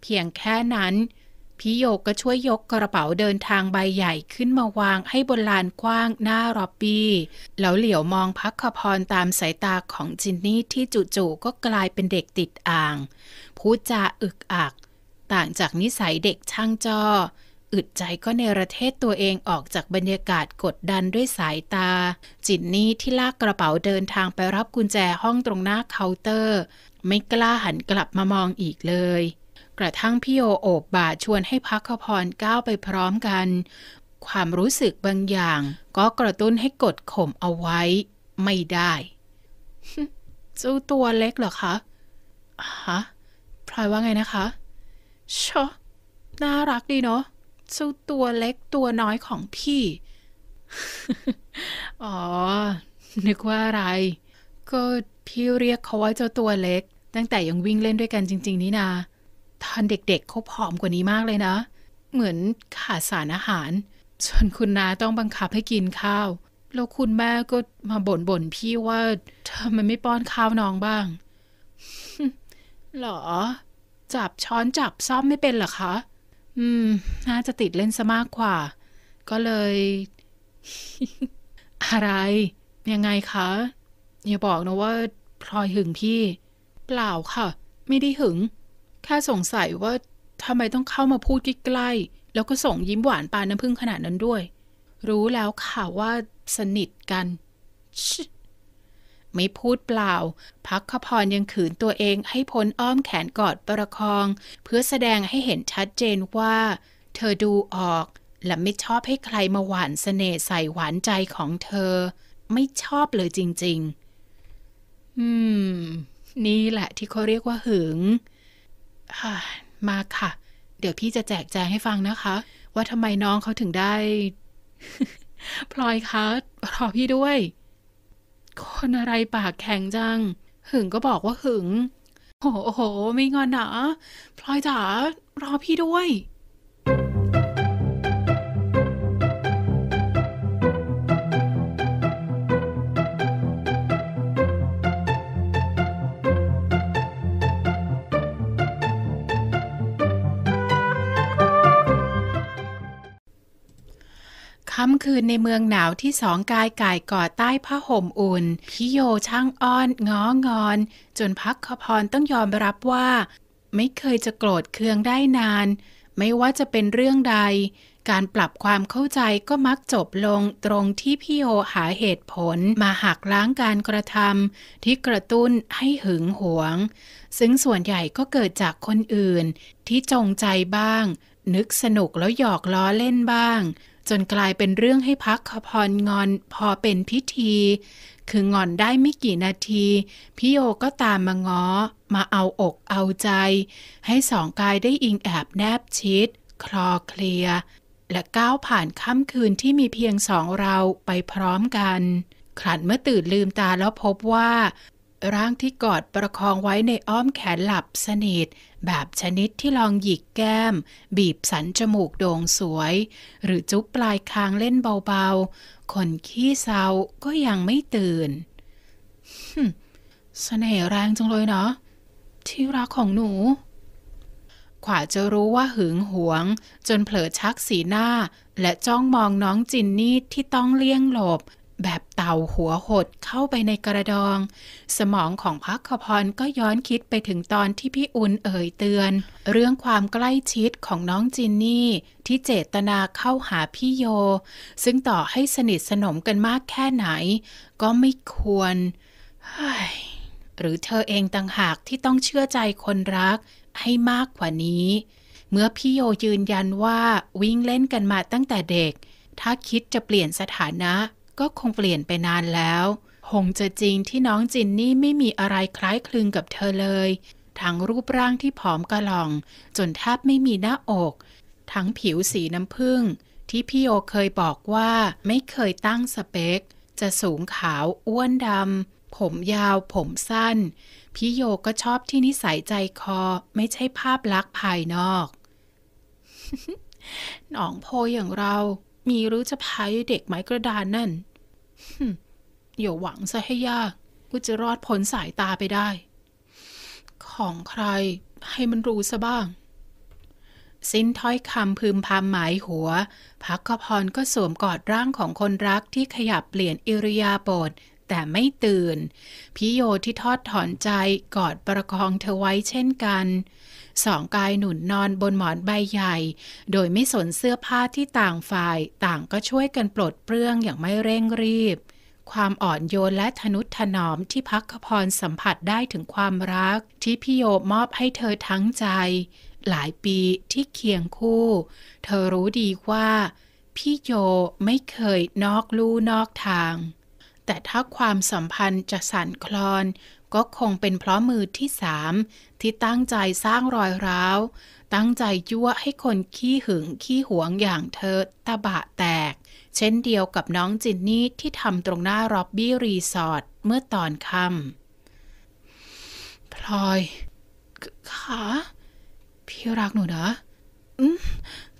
เพียงแค่นั้นพี่โยกก็ช่วยยกกระเป๋าเดินทางใบใหญ่ขึ้นมาวางให้บนลานกว้างหน้าร็อบบี้แล้วเหลียวมองพักขพรตามสายตาของจินนี่ที่จู่ๆก็กลายเป็นเด็กติดอ่าง พูดจาอึกอัก ต่างจากนิสัยเด็กช่างจอ อึดใจก็ในประเทศตัวเองออกจากบรรยากาศกดดันด้วยสายตา จินนี่ที่ลากกระเป๋าเดินทางไปรับกุญแจห้องตรงหน้าเคาน์เตอร์ ไม่กล้าหันกลับมามองอีกเลยกระทั่งพี่โอโอบบ่าชวนให้พักขพรก้าวไปพร้อมกัน ความรู้สึกบางอย่างก็กระตุ้นให้กดข่มเอาไว้ ไม่ได้สู้ตัวเล็กเหรอคะฮะพลอยว่าไงนะคะชอน่ารักดีเนาะสู้ตัวเล็กตัวน้อยของพี่ อ๋อนึกว่าอะไรก็พี่เรียกเขาว่าเจ้าตัวเล็ก ตั้งแต่ยังวิ่งเล่นด้วยกันจริง ๆ นี่นาะตอนเด็กๆเขาผอมกว่านี้มากเลยนะ เหมือนขาดสารอาหารส่วนคุณนาต้องบังคับให้กินข้าว แล้วคุณแม่ก็มาบ่นบ่นพี่ว่าทำไมไม่ป้อนข้าวน้องบ้างหรอ จับช้อนจับซ่อมไม่เป็นหรอคะอืม น่าจะติดเล่นซะมากกว่า ก็เลย อะไรยังไงคะ อย่าบอกนะว่าพลอยหึงพี่ เปล่าค่ะ ไม่ได้หึงแค่สงสัยว่าทำไมต้องเข้ามาพูดใกล้ๆ แล้วก็ส่งยิ้มหวานปานน้ำพึ่งขนาดนั้นด้วย รู้แล้วค่ะว่าสนิทกันไม่พูดเปล่า พักขพรยังขืนตัวเองให้พ้นอ้อมแขนกอดประคอง เพื่อแสดงให้เห็นชัดเจนว่า เธอดูออก และไม่ชอบให้ใครมาหวานสเสน่ห์ใส่หวานใจของเธอ ไม่ชอบเลยจริงๆ อืม นี่แหละ ที่เขาเรียกว่าหึงมาค่ะ เดี๋ยวพี่จะแจกแจงให้ฟังนะคะว่าทำไมน้องเขาถึงได้ พลอยคะ รอพี่ด้วย คนอะไรปากแข็งจัง หึงก็บอกว่าหึงโอ้โห ไม่งอนนะพลอยจ๋ารอพี่ด้วยค่ำคืนในเมืองหนาวที่สองกายก่ายกอดใต้ผ้าห่มอุ่นพี่โยช่างอ้อน ง้องอน จนพักขพรต้องยอมรับว่า ไม่เคยจะโกรธเคืองได้นาน ไม่ว่าจะเป็นเรื่องใด การปรับความเข้าใจก็มักจบลงตรงที่พี่โยหาเหตุผลมาหักล้างการกระทำที่กระตุ้นให้หึงหวง ซึ่งส่วนใหญ่ก็เกิดจากคนอื่นที่จงใจบ้าง นึกสนุกแล้วหยอกล้อเล่นบ้างจนกลายเป็นเรื่องให้พักขพรงอนพอเป็นพิธี คืองอนได้ไม่กี่นาทีพี่โยก็ตามมาง้อมาเอาอกเอาใจ ให้สองกายได้อิงแอบแนบชิด คลอเคลียและก้าวผ่านค่ำคืนที่มีเพียงสองเราไปพร้อมกัน ขันเมื่อตื่นลืมตาแล้วพบว่าร่างที่กอดประคองไว้ในอ้อมแขนหลับสนิทแบบชนิดที่ลองหยิกแก้ม บีบสันจมูกโด่งสวย หรือจุ๊บปลายคางเล่นเบาๆ คนขี้เศร้าก็ยังไม่ตื่นสเสน่ห์แรงจังเลยเนาะที่รักของหนู ขวาจะรู้ว่าหึงหวง จนเผลอชักสีหน้า และจ้องมองน้องจินนี่ที่ต้องเลี่ยงหลบแบบเต่าหัวหดเข้าไปในกระดอง สมองของพักขพรก็ย้อนคิดไปถึงตอนที่พี่อุ่นเอ่ยเตือน เรื่องความใกล้ชิดของน้องจินนี่ที่เจตนาเข้าหาพี่โย ซึ่งต่อให้สนิทสนมกันมากแค่ไหน ก็ไม่ควรหรือเธอเองต่างหากที่ต้องเชื่อใจคนรักให้มากกว่านี้ เมื่อพี่โยยืนยันว่าวิ่งเล่นกันมาตั้งแต่เด็ก ถ้าคิดจะเปลี่ยนสถานะก็คงเปลี่ยนไปนานแล้ว หงจะจริงที่น้องจินนี่ไม่มีอะไรคล้ายคลึงกับเธอเลย ทั้งรูปร่างที่ผอมกระหล่อง จนแทบไม่มีหน้าอก ทั้งผิวสีน้ำผึ้งที่พี่โอเคยบอกว่า ไม่เคยตั้งสเปคจะสูงขาวอ้วนดำ ผมยาวผมสั้นพี่โยก็ชอบที่นิสัยใจคอไม่ใช่ภาพลักษณ์ภายนอก หนองโพอย่างเรามีหรือจะพายเด็กไม้กระดานนั่นอย่าหวังซะให้ยากว่าจะรอดพ้นสายตาไปได้ ของใครให้มันรู้ซะบ้าง สิ้นถ้อยคำพึมพำหมายหัว พักกพรก็สวมกอดร่างของคนรักที่ขยับเปลี่ยนอิริยาบถแต่ไม่ตื่น พิโยที่ทอดถอนใจกอดประคองเธอไว้เช่นกันสองกายหนุนนอนบนหมอนใบใหญ่ โดยไม่สนเสื้อผ้าที่ต่างฝ่ายต่างก็ช่วยกันปลดเปลื้องอย่างไม่เร่งรีบ ความอ่อนโยนและทนุถนอมที่พักพรสัมผัสได้ถึงความรักที่พี่โยมอบให้เธอทั้งใจ หลายปีที่เคียงคู่ เธอรู้ดีว่าพี่โยไม่เคยนอกลู่นอกทาง แต่ถ้าความสัมพันธ์จะสั่นคลอนก็คงเป็นเพราะมือที่สาม ที่ตั้งใจสร้างรอยร้าว ตั้งใจยั่วให้คนขี้หึง ขี้หวงอย่างเธอตะบะแตก เช่นเดียวกับน้องจินนี่ที่ทำตรงหน้าร็อบบี้รีสอร์ทเมื่อตอนค่ำพลอยขาพี่รักหนูนะ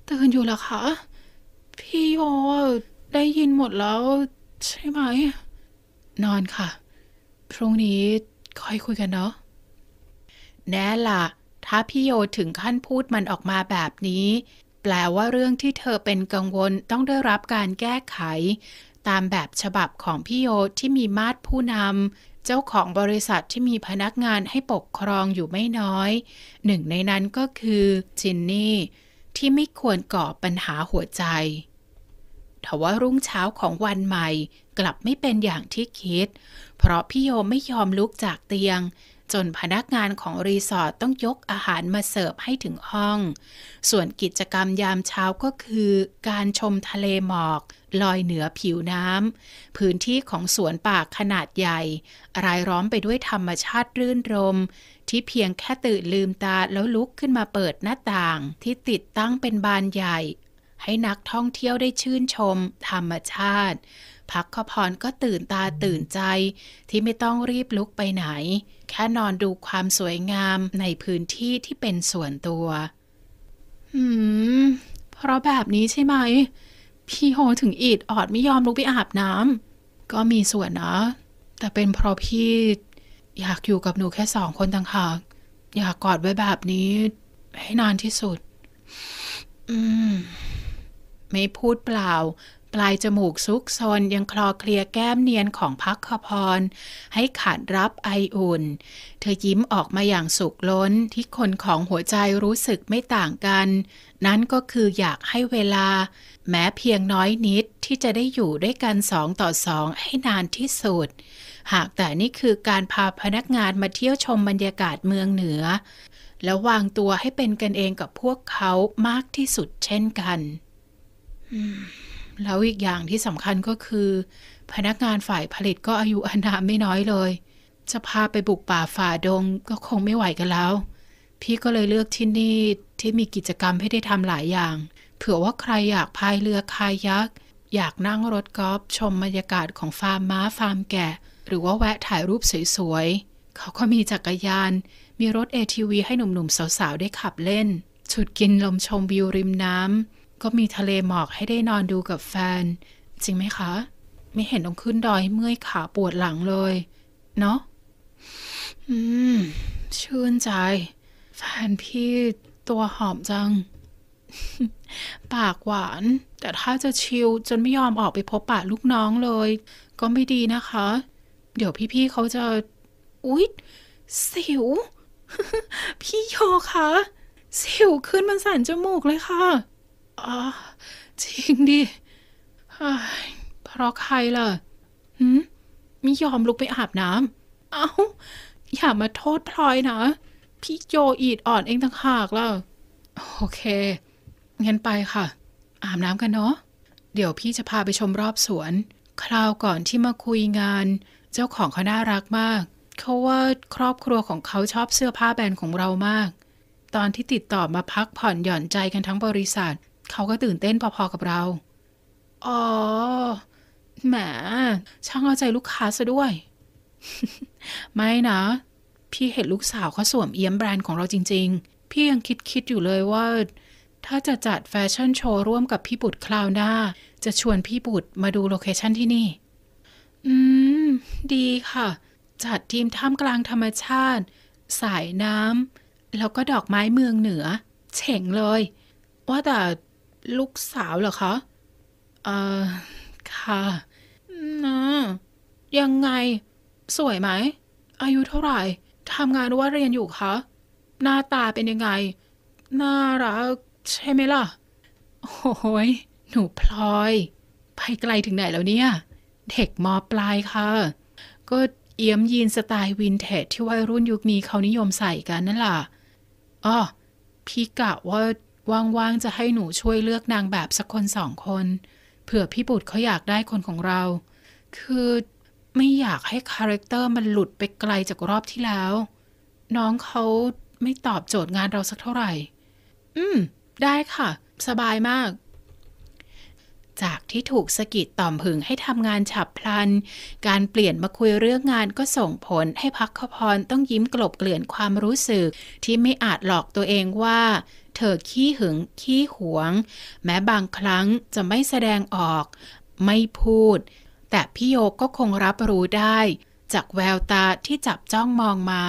ตื่นอยู่หรอคะพี่โยได้ยินหมดแล้ว ใช่ไหม นอนค่ะ พรุ่งนี้ค่อยคุยกันเนาะ แน่ล่ะ ถ้าพี่โยถึงขั้นพูดมันออกมาแบบนี้ แปลว่าเรื่องที่เธอเป็นกังวลต้องได้รับการแก้ไข ตามแบบฉบับของพี่โยที่มีมาตรผู้นำ เจ้าของบริษัทที่มีพนักงานให้ปกครองอยู่ไม่น้อย หนึ่งในนั้นก็คือ จินนี่ ที่ไม่ควรก่อปัญหาหัวใจทว่ารุ่งเช้าของวันใหม่ กลับไม่เป็นอย่างที่คิดเพราะพี่โยไม่ยอมลุกจากเตียง จนพนักงานของรีสอร์ทต้องยกอาหารมาเสิร์ฟให้ถึงห้อง ส่วนกิจกรรมยามเช้าก็คือการชมทะเลหมอก ลอยเหนือผิวน้ำพื้นที่ของสวนป่าขนาดใหญ่ รายล้อมไปด้วยธรรมชาติรื่นรม ที่เพียงแค่ตื่นลืมตาแล้วลุกขึ้นมาเปิดหน้าต่าง ที่ติดตั้งเป็นบานใหญ่ ให้นักท่องเที่ยวได้ชื่นชม ธรรมชาติพักขอพรก็ตื่นตาตื่นใจ ที่ไม่ต้องรีบลุกไปไหน แค่นอนดูความสวยงามในพื้นที่ที่เป็นส่วนตัวอืม เพราะแบบนี้ใช่ไหม พี่โฮถึงอิดออดไม่ยอมลุกไปอาบน้ำก็มีส่วนนะแต่เป็นเพราะพี่อยากอยู่กับหนูแค่สองคนต่างหากอยากกอดไว้แบบนี้ ให้นานที่สุด อืม ไม่พูดเปล่าปลายจมูกซุกซนยังคลอเคลียแก้มเนียนของพักขพร ให้ขาดรับไออุ่นเธอยิ้มออกมาอย่างสุขล้นที่คนของหัวใจรู้สึกไม่ต่างกัน นั้นก็คืออยากให้เวลา แม้เพียงน้อยนิดที่จะได้อยู่ด้วยกันสองต่อสองให้นานที่สุด หากแต่นี่คือการพาพนักงานมาเที่ยวชมบรรยากาศเมืองเหนือ แล้ววางตัวให้เป็นกันเองกับพวกเขามากที่สุดเช่นกันแล้วอีกอย่างที่สำคัญก็คือ พนักงานฝ่ายผลิตก็อายุอานามไม่น้อยเลย จะพาไปบุกป่าฝ่าดงก็คงไม่ไหวกันแล้ว พี่ก็เลยเลือกที่นี่ที่มีกิจกรรมให้ได้ทำหลายอย่าง เผื่อว่าใครอยากพายเรือคายักอยากนั่งรถกอล์ฟชมบรรยากาศของฟาร์มม้าฟาร์มแกะ หรือว่าแวะถ่ายรูปสวยๆ เขาก็มีจักรยาน มีรถ ATV ให้หนุ่มๆสาวๆได้ขับเล่นฉุดกินลมชมวิวริมน้ำก็มีทะเลหมอกให้ได้นอนดูกับแฟน จริงไหมคะ ไม่เห็นต้องขึ้นดอยเมื่อยขาปวดหลังเลย เนาะอืม ชื่นใจ แฟนพี่ตัวหอมจัง ปากหวาน แต่ถ้าจะชิลจนไม่ยอมออกไปพบปะลูกน้องเลย ก็ไม่ดีนะคะ เดี๋ยวพี่ๆเขาจะ อุ๊ย สิว พี่โยคะ สิวขึ้นมันสั่นจมูกเลยค่ะอ๋อจริงดิเพราะใครล่ะหืมไม่ยอมลุกไปอาบน้ำ เอา้าอย่ามาโทษพลอยนะ พี่โจอีดอ่อนเองต่างหากล่ะโอเคงั้นไปค่ะ อาบน้ำกันเนาะ เดี๋ยวพี่จะพาไปชมรอบสวน คราวก่อนที่มาคุยงาน เจ้าของเขาน่ารักมาก เขาว่าครอบครัวของเขาชอบเสื้อผ้าแบรนด์ของเรามาก ตอนที่ติดต่อมาพักผ่อนหย่อนใจกันทั้งบริษัทเขาก็ตื่นเต้นพอๆกับเรา อ๋อ แหม ช่างเอาใจลูกค้าซะด้วย ไม่นะ พี่เห็นลูกสาวเขาสวมเอี้ยมแบรนด์ของเราจริง ๆ พี่ยังคิดคิดอยู่เลยว่า ถ้าจะจัดแฟชั่นโชว์ร่วมกับพี่บุตรคราวหน้า จะชวนพี่บุตรมาดูโลเคชั่นที่นี่ อืม ดีค่ะ จัดทีมท่ามกลางธรรมชาติ สายน้ำแล้วก็ดอกไม้เมืองเหนือ เฉ่งเลย ว่าแต่ลูกสาวเหรอคะ เอ่อ ค่ะนะ ยังไง สวยไหม อายุเท่าไหร่ทำงานหรือว่าเรียนอยู่คะ หน้าตาเป็นยังไง น่ารัก ใช่ไหมล่ะ โอ้ยหนูพลอย ไปไกลถึงไหนแล้วเนี่ยเด็กมอปลายค่ะ ก็เอี้ยมยีนสไตล์วินเทจที่วัยรุ่นยุคนี้เขานิยมใส่กันนั่นล่ะอ๋อพี่กะว่าว่างๆ จะให้หนูช่วยเลือกนางแบบ สักคนสองคน เผื่อพี่บุตรเขาอยากได้คนของเรา คือไม่อยากให้คาแรคเตอร์มันหลุดไปไกลจากรอบที่แล้ว น้องเขาไม่ตอบโจทย์งานเราสักเท่าไหร่ อืม ได้ค่ะ สบายมาก จากที่ถูกสกิดต่อมพึงให้ทำงานฉับพลัน การเปลี่ยนมาคุยเรื่องงานก็ส่งผลให้พักขพรต้องยิ้มกลบเกลื่อนความรู้สึกที่ไม่อาจหลอกตัวเองว่าเธอขี้หึงขี้หวง แม้บางครั้งจะไม่แสดงออก ไม่พูด แต่พี่โยก็คงรับรู้ได้ จากแววตาที่จับจ้องมองมา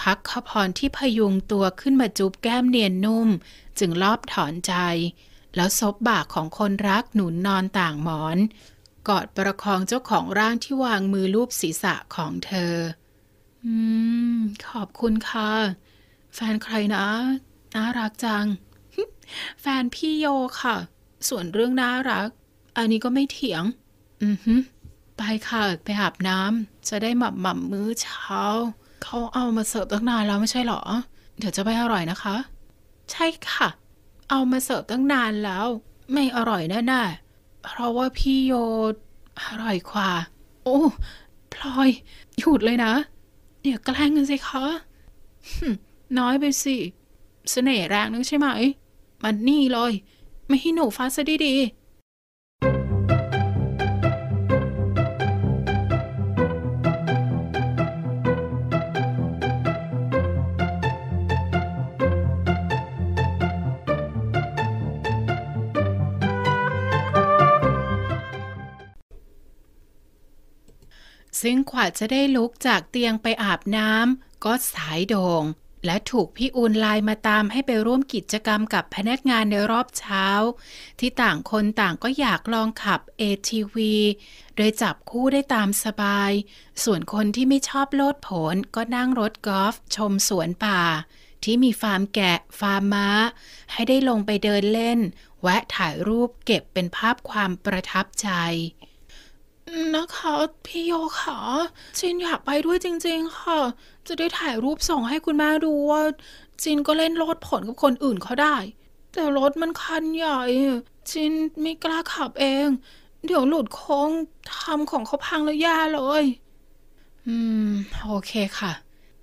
พักขพรที่พยุงตัวขึ้นมาจุบแก้มเนียนนุ่ม จึงลอบถอนใจ แล้วซบบ่าของคนรักหนุนนอนต่างหมอน กอดประคองเจ้าของร่างที่วางมือลูบศีรษะของเธอ อืม ขอบคุณค่ะ แฟนใครนะน่ารักจังแฟนพี่โยค่ะ ส่วนเรื่องน่ารัก อันนี้ก็ไม่เถียง อือฮึไปค่ะ ไปอาบน้ำจะได้หมับหมับมื้อเช้า เขาเอามาเสิร์ฟตั้งนานแล้วไม่ใช่หรอ เดี๋ยวจะไปอร่อยนะคะ ใช่ค่ะ เอามาเสิร์ฟตั้งนานแล้ว ไม่อร่อยแน่ๆเพราะว่าพี่โย อร่อยกว่า โอ้ พลอย หยุดเลยนะเดี๋ยวแกล้งกันสิคะน้อยไปสิเสน่ห์แรงนึกใช่ไหม มันนี่เลย ไม่ให้หนูฟาาซะดีๆซึ่งขวัญจะได้ลุกจากเตียงไปอาบน้ำก็สายโดง่งและถูกพี่อูนไลน์มาตามให้ไปร่วมกิจกรรมกับพนักงานในรอบเช้า ที่ต่างคนต่างก็อยากลองขับ ATV โดยจับคู่ได้ตามสบาย ส่วนคนที่ไม่ชอบโลดผลก็นั่งรถกอล์ฟชมสวนป่า ที่มีฟาร์มแกะฟาร์มม้า ให้ได้ลงไปเดินเล่น แวะถ่ายรูปเก็บเป็นภาพความประทับใจนะคะพี่โยค่ะจินอยากไปด้วยจริง ๆ ค่ะ จะได้ถ่ายรูปส่งให้คุณแม่ดูว่าจินก็เล่นรถผลกับคนอื่นเขาได้ แต่รถมันคันใหญ่จินไม่กล้าขับเอง เดี๋ยวหลุดโค้งทำของเขาพังแล้วย่เลย อืม โอเคค่ะ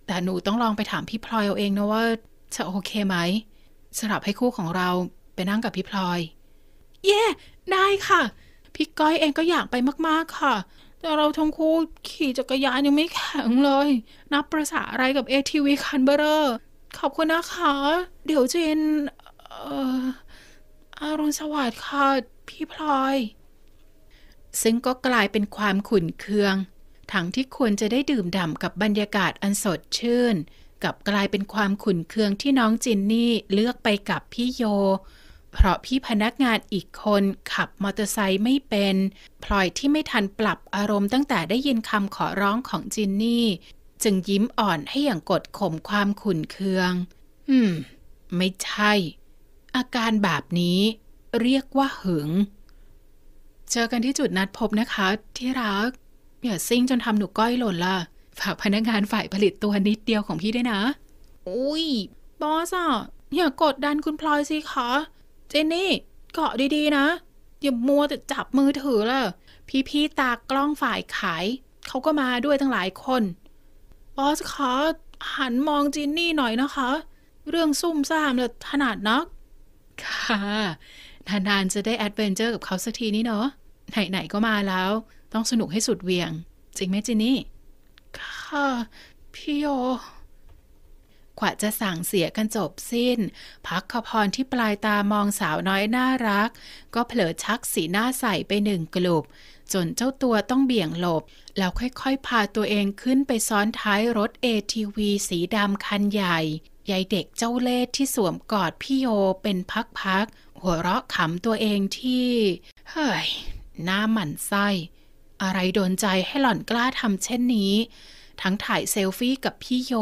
แต่หนูต้องลองไปถามพี่พลอยเอาเองนะว่า จะโอเคไหมสลับให้คู่ของเรา ไปนั่งกับพี่พลอย เย่ yeah, ได้ค่ะพี่ก้อยเองก็อยากไปมากๆค่ะ แต่เราทั้งคู่ขี่จักรยานยังไม่แข็งเลย นับประษาอะไรกับ ATV คันเบอร์ ขอบคุณนะคะ เดี๋ยวเจนเอ่ออารุณสวัสดิ์ค่ะพี่พลอย ซึ่งก็กลายเป็นความขุ่นเคือง ทั้งที่ควรจะได้ดื่มด่ำกับบรรยากาศอันสดชื่น กับกลายเป็นความขุ่นเคืองที่น้องจินนี่เลือกไปกับพี่โยเพราะพี่พนักงานอีกคนขับมอเตอร์ไซค์ไม่เป็น พลอยที่ไม่ทันปรับอารมณ์ตั้งแต่ได้ยินคำขอร้องของจินนี่ จึงยิ้มอ่อนให้อย่างกดข่มความขุ่นเคือง อืม ไม่ใช่ อาการแบบนี้เรียกว่าหึงเจอกันที่จุดนัดพบนะคะที่รัก อย่าซิ่งจนทำหนูก้อยหล่นล่ะ ฝากพนักงานฝ่ายผลิตตัวนิดเดียวของพี่ด้วยนะ อุ้ยบอสอะอย่ากดดันคุณพลอยสิคะเจนนี่ เกาะดีๆนะ อย่ามัวแต่จับมือถือเล่พี่ ๆ ตากล้องฝ่ายขาย เขาก็มาด้วยทั้งหลายคนบอสคะหันมองจินนี่หน่อยนะคะ เรื่องซุ่มซ่ามเลยถนัดนักค่ะนานๆจะได้แอดเวนเจอร์กับเขาสักทีนี่เนาะไหน ๆ ก็มาแล้ว ต้องสนุกให้สุดเวียง จริงไหมจินนี่ ค่ะ พี่โอขวะจะสั่งเสียกันจบสิ้น พักขพรที่ปลายตามองสาวน้อยน่ารัก ก็เผลอชักสีหน้าใสไปหนึ่งกลุ่มจนเจ้าตัวต้องเบี่ยงหลบ แล้วค่อยๆ พาตัวเองขึ้นไปซ้อนท้ายรถ ATV สีดำคันใหญ่ยายเด็กเจ้าเล่ห์ที่สวมกอดพี่โยเป็นพักๆหัวเราะขำตัวเองที่ เฮ้ย หน้าหมันไส้ อะไรโดนใจให้หล่อนกล้าทำเช่นนี้ ทั้งถ่ายเซลฟี่กับพี่โย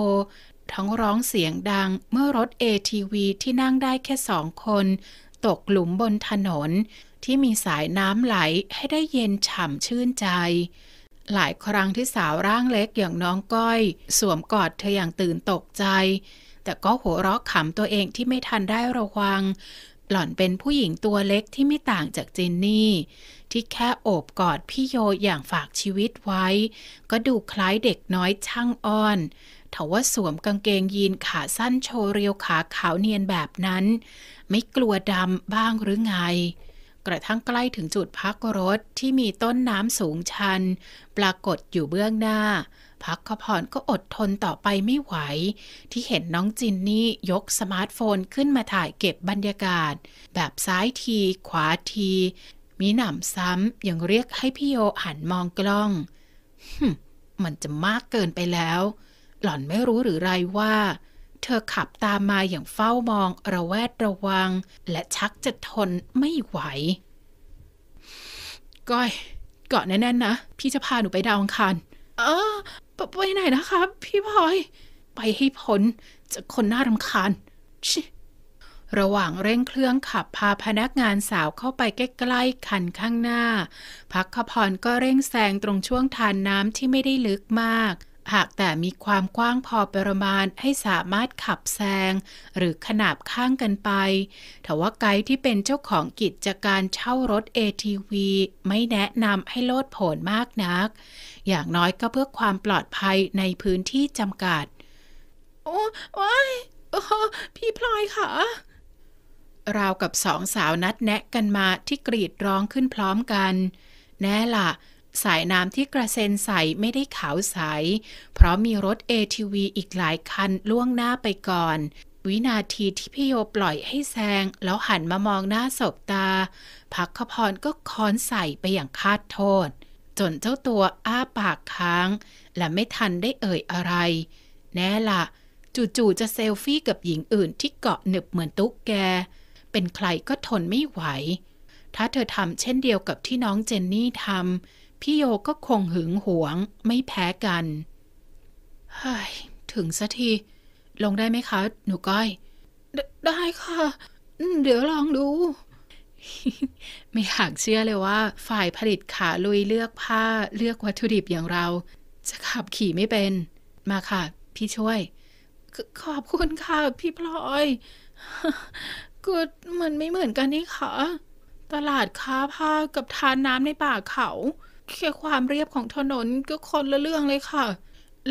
ทั้งร้องเสียงดังเมื่อรถ ATV ที่นั่งได้แค่สองคน ตกหลุมบนถนนที่มีสายน้ำไหลให้ได้เย็นฉ่ำชื่นใจ หลายครั้งที่สาวร่างเล็กอย่างน้องก้อย สวมกอดเธออย่างตื่นตกใจ แต่ก็หัวเราะขำตัวเองที่ไม่ทันได้ระวัง หล่อนเป็นผู้หญิงตัวเล็กที่ไม่ต่างจากเจนนี่ ที่แค่โอบกอดพี่โยอย่างฝากชีวิตไว้ ก็ดูคล้ายเด็กน้อยช่างอ่อนทว่าสวมกางเกงยีนขาสั้นโชว์เรียวขาขาวเนียนแบบนั้น ไม่กลัวดำบ้างหรือไง กระทั่งใกล้ถึงจุดพักรถที่มีต้นน้ำสูงชัน ปรากฏอยู่เบื้องหน้า พักขพรก็อดทนต่อไปไม่ไหว ที่เห็นน้องจินนี่ยกสมาร์ทโฟนขึ้นมาถ่ายเก็บบรรยากาศ แบบซ้ายทีขวาที มีหนำซ้ำยังเรียกให้พี่โยหันมองกล้องมันจะมากเกินไปแล้วหล่อนไม่รู้หรือไรว่า เธอขับตามมาอย่างเฝ้ามองระแวดระวังและชักจะทนไม่ไหว ก้อยเกาะแน่นๆนะพี่จะพาหนูไปดาวอังคาร เออ ไปไหนนะคะพี่พลอย ไปให้พ้นจากคนน่ารำคาญชิระหว่างเร่งเครื่องขับพาพนักงานสาวเข้าไปใกล้ๆคันข้างหน้า พักขพรก็เร่งแซงตรงช่วงทานน้ำที่ไม่ได้ลึกมากหากแต่มีความกว้างพอประมาณให้สามารถขับแซง หรือขนาบข้างกันไป ทว่าไกด์ที่เป็นเจ้าของกิจการเช่ารถ ATV ไม่แนะนำให้โลดโผนมากนัก อย่างน้อยก็เพื่อความปลอดภัยในพื้นที่จำกัด โอ้ ว้าย พี่พลอยค่ะ ราวกับสองสาวนัดแนะกันมาที่กรีดร้องขึ้นพร้อมกัน แน่ล่ะสายน้ำที่กระเซ็นใสไม่ได้ขาวใส เพราะมีรถ ATV อีกหลายคันล่วงหน้าไปก่อน วินาทีที่พี่โยปล่อยให้แซง แล้วหันมามองหน้าศบตา พักขพรก็ค้อนใส่ไปอย่างคาดโทษ จนเจ้าตัวอ้าปากค้าง และไม่ทันได้เอ่ยอะไร แน่ละ่ะจู่ๆจะเซลฟี่กับหญิงอื่นที่เกาะหนึบเหมือนตุ๊กแก เป็นใครก็ทนไม่ไหว ถ้าเธอทำเช่นเดียวกับที่น้องเจนนี่ทำพี่โยก็คงหึงหวงไม่แพ้กันเฮ้ยถึงสักทีลงได้ไหมคะ หนูก้อย ไดได้ค่ะ เดี๋ยวลองดู ไม่อยากเชื่อเลยว่าฝ่ายผลิตขาลุยเลือกผ้าเลือกวัตถุดิบอย่างเรา จะขับขี่ไม่เป็น มาค่ะ พี่ช่วย ขอบคุณค่ะพี่พลอยกูมันไม่เหมือนกันนี่ค่ะ ตลาดค้าผ้ากับทานน้ำในป่าเขาแค่ความเรียบของถนนก็คนละเรื่องเลยค่ะ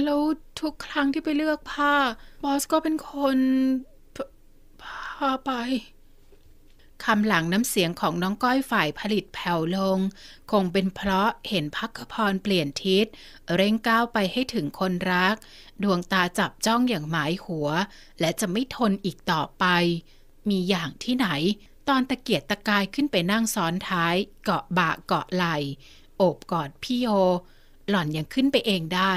แล้วทุกครั้งที่ไปเลือกผ้าบอสก็เป็นคนพาไปคำหลังน้ำเสียงของน้องก้อยฝ่ายผลิตแผ่วลง คงเป็นเพราะเห็นพักพรเปลี่ยนทิศเร่งก้าวไปให้ถึงคนรัก ดวงตาจับจ้องอย่างหมายหัวและจะไม่ทนอีกต่อไป มีอย่างที่ไหน ตอนตะเกียกตะกายขึ้นไปนั่งซ้อนท้ายเกาะบ่าเกาะไหลโอบกอดพี่โย หล่อนยังขึ้นไปเองได้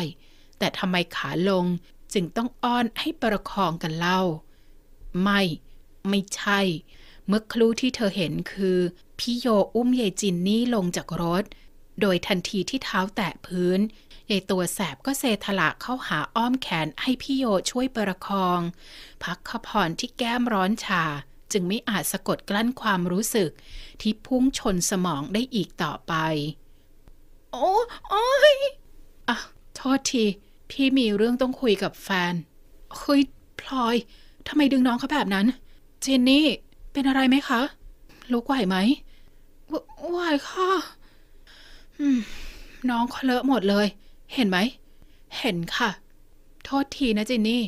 แต่ทำไมขาลงจึงต้องอ้อนให้ประคองกันเล่า ไม่ไม่ใช่ เมื่อครู่ที่เธอเห็นคือ พี่โยอุ้มยายจินนี่ลงจากรถ โดยทันทีที่เท้าแตะพื้นยายตัวแสบก็เซทลาเข้าหาอ้อมแขนให้พี่โยช่วยประคอง พักขพรที่แก้มร้อนชาจึงไม่อาจสะกดกลั้นความรู้สึก ที่พุ่งชนสมองได้อีกต่อไปโอ้โอ้ยอ่ะโทษที พี่มีเรื่องต้องคุยกับแฟนเฮ้ยพลอยทำไมดึงน้องเขาแบบนั้นเจนนี่ เป็นอะไรไหมคะลุกไหวไหมไหวค่ะน้องเขาเลอะหมดเลย เห็นไหม เห็นค่ะ โทษทีนะเจนนี่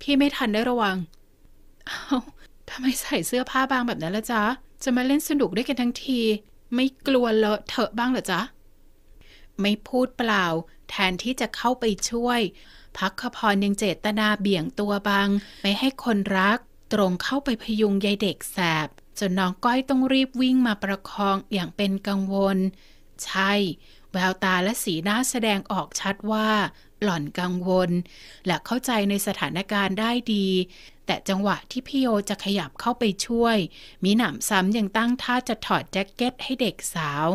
พี่ไม่ทันได้ระวัง เอาทำไมใส่เสื้อผ้าบางแบบนั้นละจ๊ะ จะมาเล่นสนุกด้วยกันทั้งที ไม่กลัวเลอะเถอะบ้างเหรอจ๊ะไม่พูดเปล่า แทนที่จะเข้าไปช่วย พักขพรยังเจตนาเบี่ยงตัวบาง ไม่ให้คนรักตรงเข้าไปพยุงยายเด็กแสบจนน้องก้อยต้องรีบวิ่งมาประคองอย่างเป็นกังวล ใช่ แววตาและสีหน้าแสดงออกชัดว่าหล่อนกังวล และเข้าใจในสถานการณ์ได้ดี แต่จังหวะที่พี่โยจะขยับเข้าไปช่วย มีหนำซ้ำยังตั้งท่าจะถอดแจ็คเก็ตให้เด็กสาว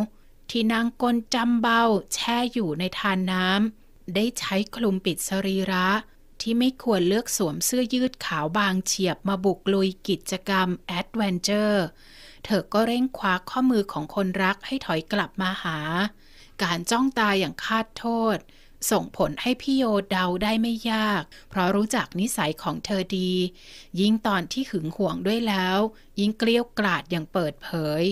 ที่นางกลจำเบาแช่อยู่ในทานน้ำได้ใช้คลุมปิดสรีระ ที่ไม่ควรเลือกสวมเสื้อยืดขาวบางเฉียบมาบุกลุยกิจกรรมแอดเวนเจอร์เธอก็เร่งคว้าข้อมือของคนรักให้ถอยกลับมาหา การจ้องตาอย่างคาดโทษส่งผลให้พี่โยเดาได้ไม่ยาก เพราะรู้จักนิสัยของเธอดี ยิ่งตอนที่หึงหวงด้วยแล้ว ยิ่งเกลี้ยกล่อดอย่างเปิดเผย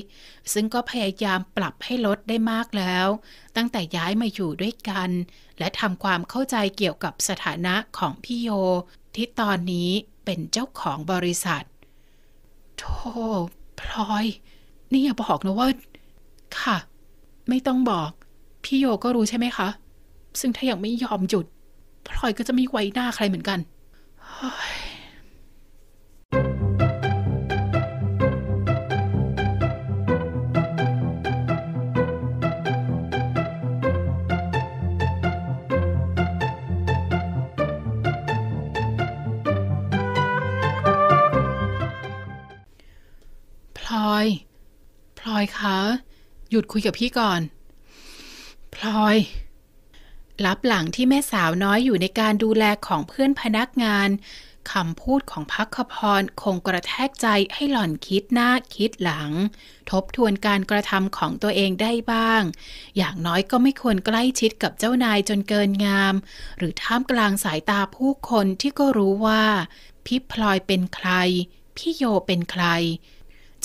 ซึ่งก็พยายามปรับให้ลดได้มากแล้ว ตั้งแต่ย้ายมาอยู่ด้วยกัน และทำความเข้าใจเกี่ยวกับสถานะของพี่โย ที่ตอนนี้เป็นเจ้าของบริษัทโธ่พลอย นี่อย่าบอกนะว่า ค่ะ ไม่ต้องบอก พี่โยก็รู้ใช่ไหมคะซึ่งถ้ายังไม่ยอมหยุดพลอยก็จะไม่ไว้หน้าใครเหมือนกัน พลอย พลอยคะหยุดคุยกับพี่ก่อน พลอยลับหลังที่แม่สาวน้อยอยู่ในการดูแลของเพื่อนพนักงานคำพูดของพักขพรคงกระแทกใจให้หล่อนคิดหน้าคิดหลัง ทบทวนการกระทำของตัวเองได้บ้าง อย่างน้อยก็ไม่ควรใกล้ชิดกับเจ้านายจนเกินงาม หรือท่ามกลางสายตาผู้คนที่ก็รู้ว่าพี่พลอยเป็นใครพี่โยเป็นใคร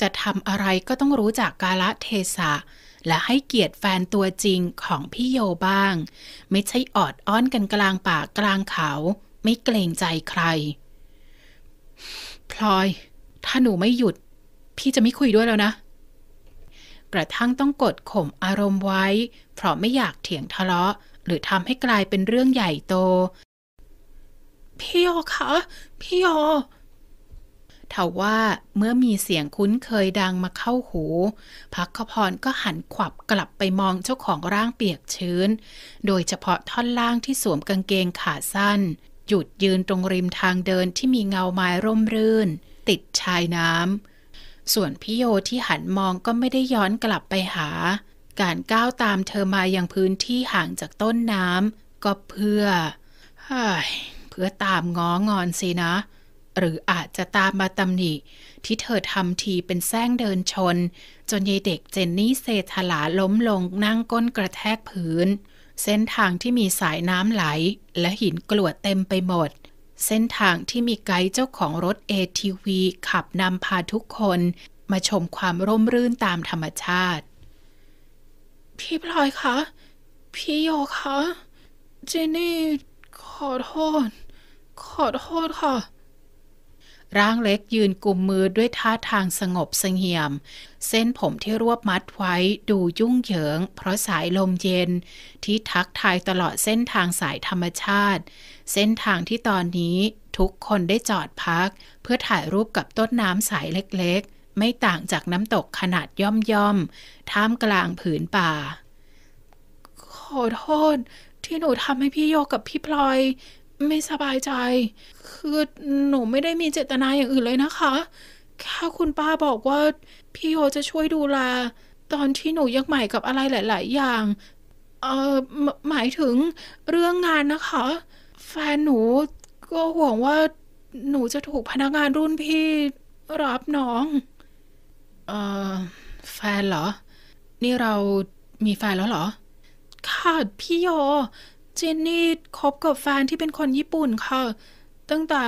จะทำอะไรก็ต้องรู้จากกาลเทศะและให้เกียรติแฟนตัวจริงของพี่โยบ้าง ไม่ใช่ออดอ้อนกันกลางป่ากลางเขาไม่เกรงใจใคร พลอย ถ้าหนูไม่หยุด พี่จะไม่คุยด้วยแล้วนะ กระทั่งต้องกดข่มอารมณ์ไว้ เพราะไม่อยากเถียงทะเลาะหรือทำให้กลายเป็นเรื่องใหญ่โต พี่โยคะพี่โยทว่าเมื่อมีเสียงคุ้นเคยดังมาเข้าหูพักขพรก็หันขวับกลับไปมองเจ้าของร่างเปียกชื้น โดยเฉพาะท่อนล่างที่สวมกางเกงขาสั้น หยุดยืนตรงริมทางเดินที่มีเงาไม้ร่มรื่น ติดชายน้ำส่วนพี่โยที่หันมองก็ไม่ได้ย้อนกลับไปหา การก้าวตามเธอมาอย่างพื้นที่ห่างจากต้นน้ำก็เพื่อเพื่อตามง้องอนสินะหรืออาจจะตามมาตำหนิที่เธอทำทีเป็นแซงเดินชน จนยายเด็กเจนนี่เซธลาล้มลงนั่งก้นกระแทกพื้น เส้นทางที่มีสายน้ำไหล และหินกลวดเต็มไปหมด เส้นทางที่มีไกด์เจ้าของรถ ATV ขับนำพาทุกคนมาชมความร่มรื่นตามธรรมชาติ พี่พลอยคะ พี่โยคะ เจนี่ขอโทษขอโทษค่ะร่างเล็กยืนกุมมือด้วยท่าทางสงบสงเงียม เส้นผมที่รวบมัดไว้ดูยุ่งเหยิง เพราะสายลมเย็น ที่ทักทายตลอดเส้นทางสายธรรมชาติ เส้นทางที่ตอนนี้ทุกคนได้จอดพัก เพื่อถ่ายรูปกับต้นน้ำสายเล็กๆ ไม่ต่างจากน้ำตกขนาดย่อมๆท่ามกลางผืนป่าขอโทษที่หนูทำให้พี่โยกับพี่พลอยไม่สบายใจ คือหนูไม่ได้มีเจตนาอย่างอื่นเลยนะคะ แค่คุณป้าบอกว่า พี่โยจะช่วยดูแล ตอนที่หนูยังใหม่กับอะไรหลาย ๆ อย่าง เอ่อหมายถึงเรื่องงานนะคะ แฟนหนูก็ห่วงว่าหนูจะถูกพนักงานรุ่นพี่ รับน้อง เอ่อแฟนเหรอ นี่เรามีแฟนแล้วเหรอ ค่ะ พี่โยเจนนี่คบกับแฟนที่เป็นคนญี่ปุ่นค่ะ ตั้งแต่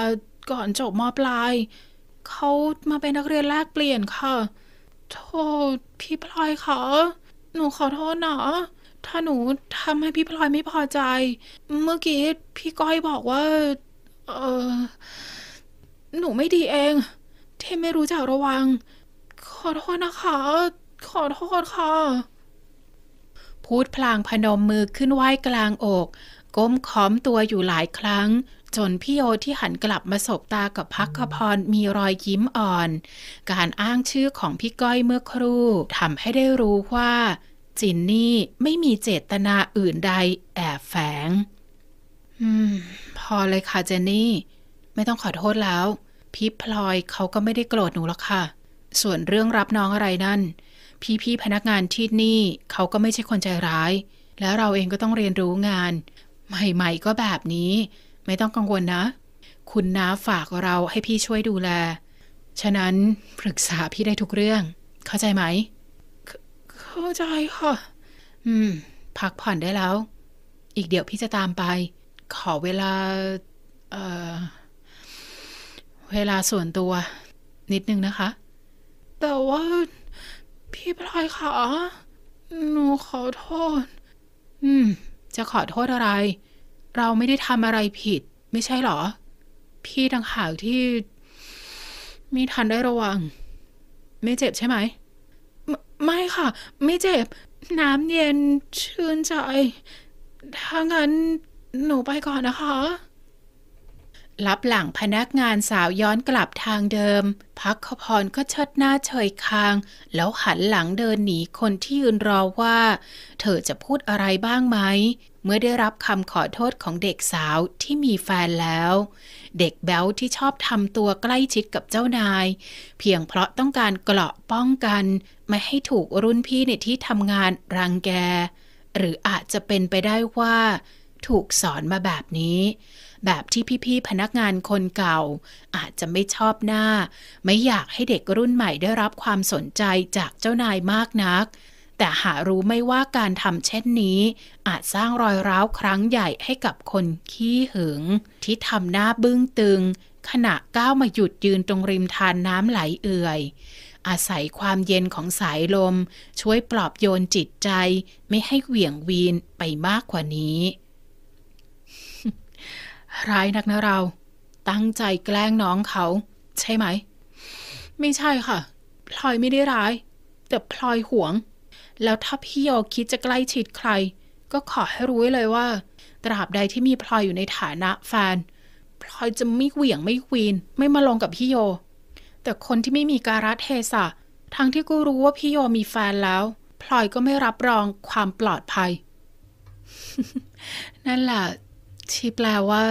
ก่อนจบมปลายเขามาเป็นนักเรียนแลกเปลี่ยนค่ะ โทษพี่พลอยค่ะหนูขอโทษนะถ้าหนูทำให้พี่พลอยไม่พอใจ เมื่อกี้พี่ก้อยบอกว่า เออหนูไม่ดีเอง ที่ไม่รู้จักระวัง ขอโทษนะคะ ขอโทษค่ะพูดพลางพนมมือขึ้นไหว้กลางอก ก้มค้อมตัวอยู่หลายครั้ง จนพี่โอที่หันกลับมาสบตากับพักพรมีรอยยิ้มอ่อน การอ้างชื่อของพี่ก้อยเมื่อครู่ทำให้ได้รู้ว่า จินนี่ไม่มีเจตนาอื่นใด แอบแฝง อืม พอเลยค่ะเจนนี่ ไม่ต้องขอโทษแล้ว พี่พลอยเขาก็ไม่ได้โกรธหนูหรอกค่ะ ส่วนเรื่องรับน้องอะไรนั่นพี่ๆพนักงานที่นี่ เขาก็ไม่ใช่คนใจร้าย แล้วเราเองก็ต้องเรียนรู้งาน ใหม่ ๆ ก็แบบนี้ ไม่ต้องกังวลนะ คุณน้าฝากเราให้พี่ช่วยดูแล ฉะนั้นปรึกษาพี่ได้ทุกเรื่อง เข้าใจไหมเข้าใจค่ะอืมพักผ่อนได้แล้ว อีกเดี๋ยวพี่จะตามไป ขอเวลาเอ่อเวลาส่วนตัว นิดนึงนะคะ แต่ว่าพี่พลอยคะหนูขอโทษ อืม จะขอโทษอะไร เราไม่ได้ทำอะไรผิด ไม่ใช่หรอ พี่ต่างหากที่ ไม่ทันได้ระวัง ไม่เจ็บใช่ไหมไมไม่ค่ะ ไม่เจ็บ น้ำเย็นชื่นใจถ้างั้นหนูไปก่อนนะคะรับหลังพนักงานสาวย้อนกลับทางเดิม พักขพรก็เชิดหน้าเฉยคางแล้วหันหลังเดินหนีคนที่ยืนรอว่าเธอจะพูดอะไรบ้างไหม เมื่อได้รับคำขอโทษของเด็กสาวที่มีแฟนแล้ว เด็กแบ้วที่ชอบทำตัวใกล้ชิดกับเจ้านาย เพียงเพราะต้องการเกราะป้องกันไม่ให้ถูกรุ่นพี่ในที่ทำงานรังแก หรืออาจจะเป็นไปได้ว่าถูกสอนมาแบบนี้แบบที่พี่ๆพนักงานคนเก่า อาจจะไม่ชอบหน้า ไม่อยากให้เด็กรุ่นใหม่ได้รับความสนใจจากเจ้านายมากนัก แต่หารู้ไม่ว่าการทำเช่นนี้อาจสร้างรอยร้าวครั้งใหญ่ให้กับคนขี้หึงที่ทำหน้าบึ้งตึง ขณะก้าวมาหยุดยืนตรงริมทานน้ำไหลเอื่อย อาศัยความเย็นของสายลม ช่วยปลอบโยนจิตใจ ไม่ให้เหวี่ยงวีนไปมากกว่านี้ร้ายนักนะเรา ตั้งใจแกล้งน้องเขา ใช่ไหม ไม่ใช่ค่ะ พลอยไม่ได้ร้าย แต่พลอยหวง แล้วถ้าพี่โยคิดจะใกล้ชิดใคร ก็ขอให้รู้ไว้เลยว่า ตราบใดที่มีพลอยอยู่ในฐานะแฟน พลอยจะไม่เหวี่ยงไม่ควีน ไม่มาลงกับพี่โย แต่คนที่ไม่มีการัตเทศะทั้งที่กูรู้ว่าพี่โยมีแฟนแล้ว พลอยก็ไม่รับรองความปลอดภัย นั่นแหละที่แปลว่า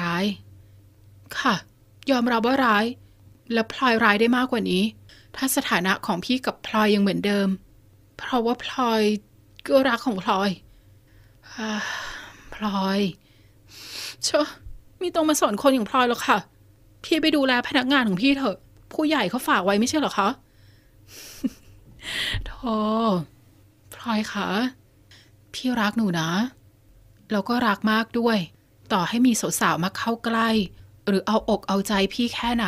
ร้าย ค่ะ ยอมรับว่าร้าย และพลอยร้ายได้มากกว่านี้ ถ้าสถานะของพี่กับพลอยยังเหมือนเดิม เพราะว่าพลอย ก็รักของพลอยพลอยเชอะมีตรงมาสอนคนอย่างพลอยหรอกค่ะ พี่ไปดูแลพนักงานของพี่เถอะผู้ใหญ่เขาฝากไว้ไม่ใช่หรอคะโธ่พลอยคะ พี่รักหนูนะแล้วก็รักมากด้วย ต่อให้มีสาวๆมาเข้าใกล้ หรือเอาอกเอาใจพี่แค่ไหน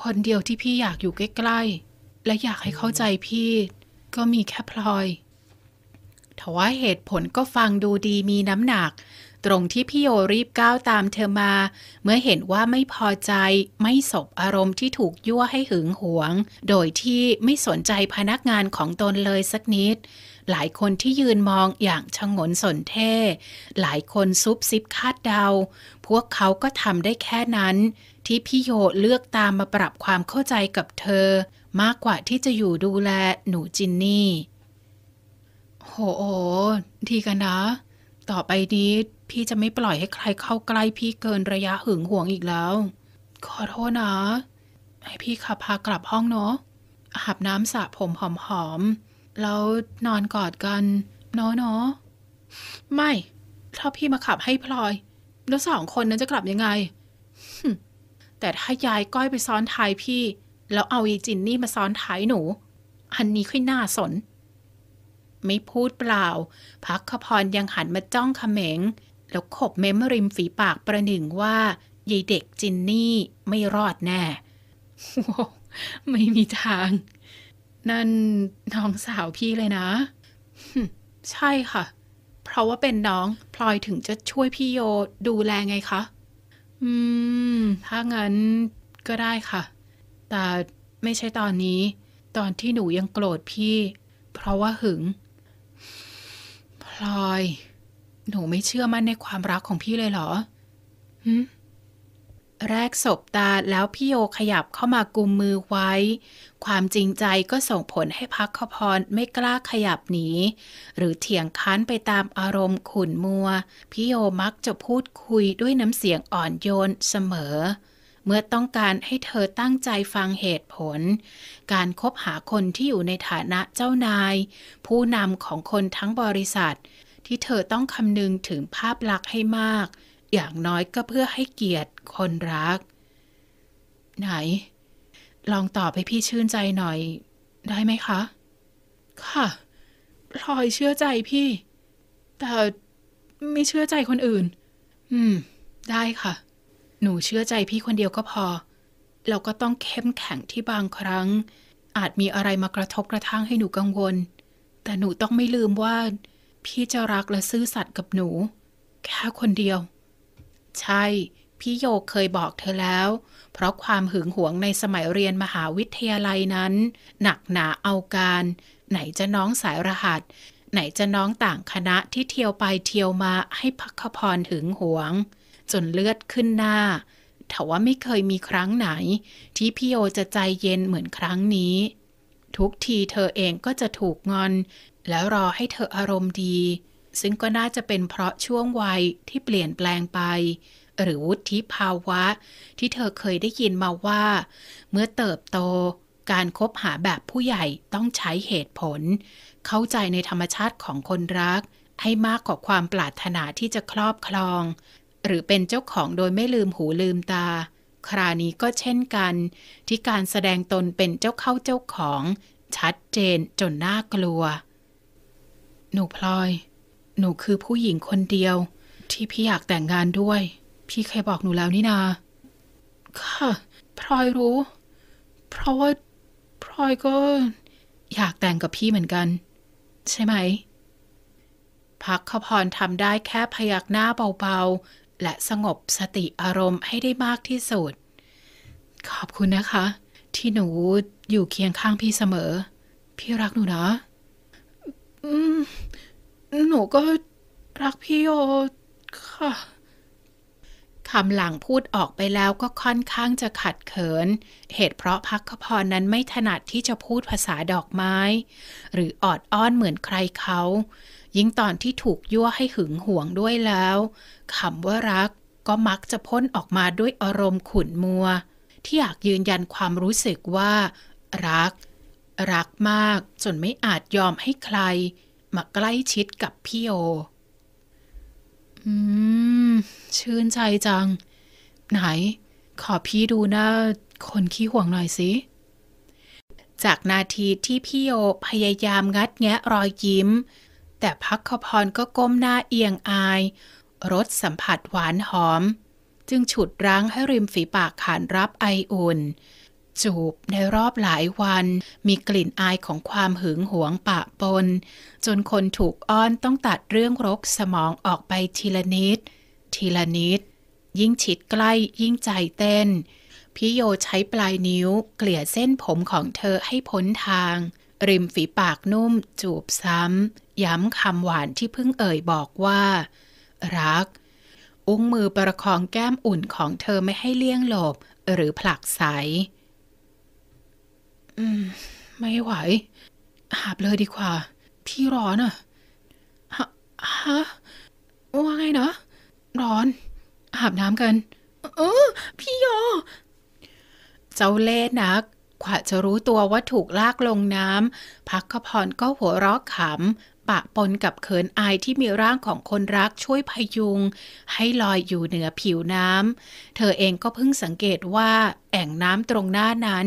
คนเดียวที่พี่อยากอยู่ใกล้ๆและอยากให้เข้าใจพี่ ก็มีแค่พลอยทว่าเหตุผลก็ฟังดูดีมีน้ำหนัก ตรงที่พี่โยรีบก้าวตามเธอมา เมื่อเห็นว่าไม่พอใจไม่สบอารมณ์ที่ถูกยั่วให้หึงหวง โดยที่ไม่สนใจพนักงานของตนเลยสักนิด หลายคนที่ยืนมองอย่างชงนสนเท่หลายคนซุบซิบคาดเดา พวกเขาก็ทำได้แค่นั้น ที่พี่โยเลือกตามมาปรับความเข้าใจกับเธอ มากกว่าที่จะอยู่ดูแลหนูจินนี่โอ้โหทีกันนะ ต่อไปนี้พี่จะไม่ปล่อยให้ใครเข้าใกล้พี่เกินระยะหึงหวงอีกแล้ว ขอโทษนะ ให้พี่ขับพากลับห้องเนาะ อาบน้ำสระผมหอมๆ แล้วนอนกอดกัน เนาะเนาะ ไม่ ถ้าพี่มาขับให้พลอย แล้วสองคนนั้นจะกลับยังไง แต่ถ้ายายก้อยไปซ้อนท้ายพี่ แล้วเอาอีจินนี่มาซ้อนท้ายหนู อันนี้ค่อยน่าสนไม่พูดเปล่า พักขพรยังหันมาจ้องขเขมงแล้วขบเม้มริมฝีปากประหนึ่งว่ายายเด็กจินนี่ไม่รอดแน่ไม่มีทาง นั่นน้องสาวพี่เลยนะใช่ค่ะ เพราะว่าเป็นน้องพลอยถึงจะช่วยพี่โยดูแลไงคะ อืม ถ้างั้นก็ได้ค่ะ แต่ไม่ใช่ตอนนี้ ตอนที่หนูยังโกรธพี่ เพราะว่าหึงพลอย หนูไม่เชื่อมั่นในความรักของพี่เลยเหรอหืแรกศบตาแล้วพี่โยขยับเข้ามากุมมือไว้ ความจริงใจก็ส่งผลให้พักขพรไม่กล้าขยับหนี หรือเถียงค้านไปตามอารมณ์ขุนมัว พี่โยมักจะพูดคุยด้วยน้ำเสียงอ่อนโยนเสมอเมื่อต้องการให้เธอตั้งใจฟังเหตุผล การคบหาคนที่อยู่ในฐานะเจ้านาย ผู้นำของคนทั้งบริษัท ที่เธอต้องคำนึงถึงภาพลักษณ์ให้มาก อย่างน้อยก็เพื่อให้เกียรติคนรัก ไหน ลองตอบให้พี่ชื่นใจหน่อย ได้ไหมคะ ค่ะพลอยเชื่อใจพี่ แต่ ไม่เชื่อใจคนอื่น อืม ได้ค่ะหนูเชื่อใจพี่คนเดียวก็พอ เราก็ต้องเข้มแข็งที่บางครั้ง อาจมีอะไรมากระทบกระทั่งให้หนูกังวล แต่หนูต้องไม่ลืมว่า พี่จะรักและซื่อสัตย์กับหนู แค่คนเดียว ใช่พี่โยเคยบอกเธอแล้ว เพราะความหึงหวงในสมัยเรียนมหาวิทยาลัยนั้น หนักหนาเอาการ ไหนจะน้องสายรหัส ไหนจะน้องต่างคณะที่เที่ยวไปเที่ยวมาให้พัก่พรหึงหวงจนเลือดขึ้นหน้าแต่ว่าไม่เคยมีครั้งไหน ที่พี่โอจะใจเย็นเหมือนครั้งนี้ ทุกทีเธอเองก็จะถูกงอน แล้วรอให้เธออารมณ์ดี ซึ่งก็น่าจะเป็นเพราะช่วงวัยที่เปลี่ยนแปลงไป หรือวุฒิภาวะที่เธอเคยได้ยินมาว่า เมื่อเติบโต การครบหาแบบผู้ใหญ่ต้องใช้เหตุผล เข้าใจในธรรมชาติของคนรัก ให้มากกว่าความปรารถนาที่จะครอบครองหรือเป็นเจ้าของโดยไม่ลืมหูลืมตา ครานี้ก็เช่นกัน ที่การแสดงตนเป็นเจ้าเข้าเจ้าของ ชัดเจนจนน่ากลัว หนูพลอย หนูคือผู้หญิงคนเดียว ที่พี่อยากแต่งงานด้วย พี่เคยบอกหนูแล้วนี่นาค่ะพลอยรู้เพราะว่าพลอยก็อยากแต่งกับพี่เหมือนกัน ใช่ไหมพักขพรทำได้แค่พยักหน้าเบาและสงบสติอารมณ์ให้ได้มากที่สุด ขอบคุณนะคะ ที่หนูอยู่เคียงข้างพี่เสมอ พี่รักหนูนะ หนูก็รักพี่โอค่ะคำหลังพูดออกไปแล้วก็ค่อนข้างจะขัดเขิน เหตุเพราะพักพรนั้นไม่ถนัดที่จะพูดภาษาดอกไม้ หรือออดอ้อนเหมือนใครเขายิ่งตอนที่ถูกยั่วให้หึงหวงด้วยแล้ว คำว่ารักก็มักจะพ่นออกมาด้วยอารมณ์ขุ่นมัว ที่อยากยืนยันความรู้สึกว่ารัก รักมากจนไม่อาจยอมให้ใครมาใกล้ชิดกับพี่โอ อืม ชื่นใจจัง ไหน ขอพี่ดูหน้า คนขี้ห่วงหน่อยสิ จากนาทีที่พี่โอพยายามงัดแงะรอยยิ้มแต่พักขพรก็ก้มหน้าเอียงอาย รสสัมผัสหวานหอม จึงฉุดรั้งให้ริมฝีปากขานรับไออุ่น จูบในรอบหลายวัน มีกลิ่นอายของความหึงหวงปะปน จนคนถูกอ้อนต้องตัดเรื่องรกสมองออกไปทีละนิด ทีละนิด ยิ่งชิดใกล้ยิ่งใจเต้นพี่โยใช้ปลายนิ้วเกลี่ยเส้นผมของเธอให้พ้นทาง ริมฝีปากนุ่ม จูบซ้ำย้ำคำหวานที่เพิ่งเอ่ยบอกว่า รัก อุ้งมือประคองแก้มอุ่นของเธอไม่ให้เลี่ยงหลบ หรือผลักใส อืม ไม่ไหว หาบเลยดีกว่าที่ร้อนอะฮะฮะว่าไงนะ ร้อนอาบน้ำกันเออพี่ยอ เจ้าเล่นัก ขวาจะรู้ตัวว่าถูกลากลงน้ำพักกะพรก็หัวรอกขำปะปนกับเขินอายที่มีร่างของคนรักช่วยพยุง ให้ลอยอยู่เหนือผิวน้ำ เธอเองก็เพิ่งสังเกตว่า แอ่งน้ำตรงหน้านั้น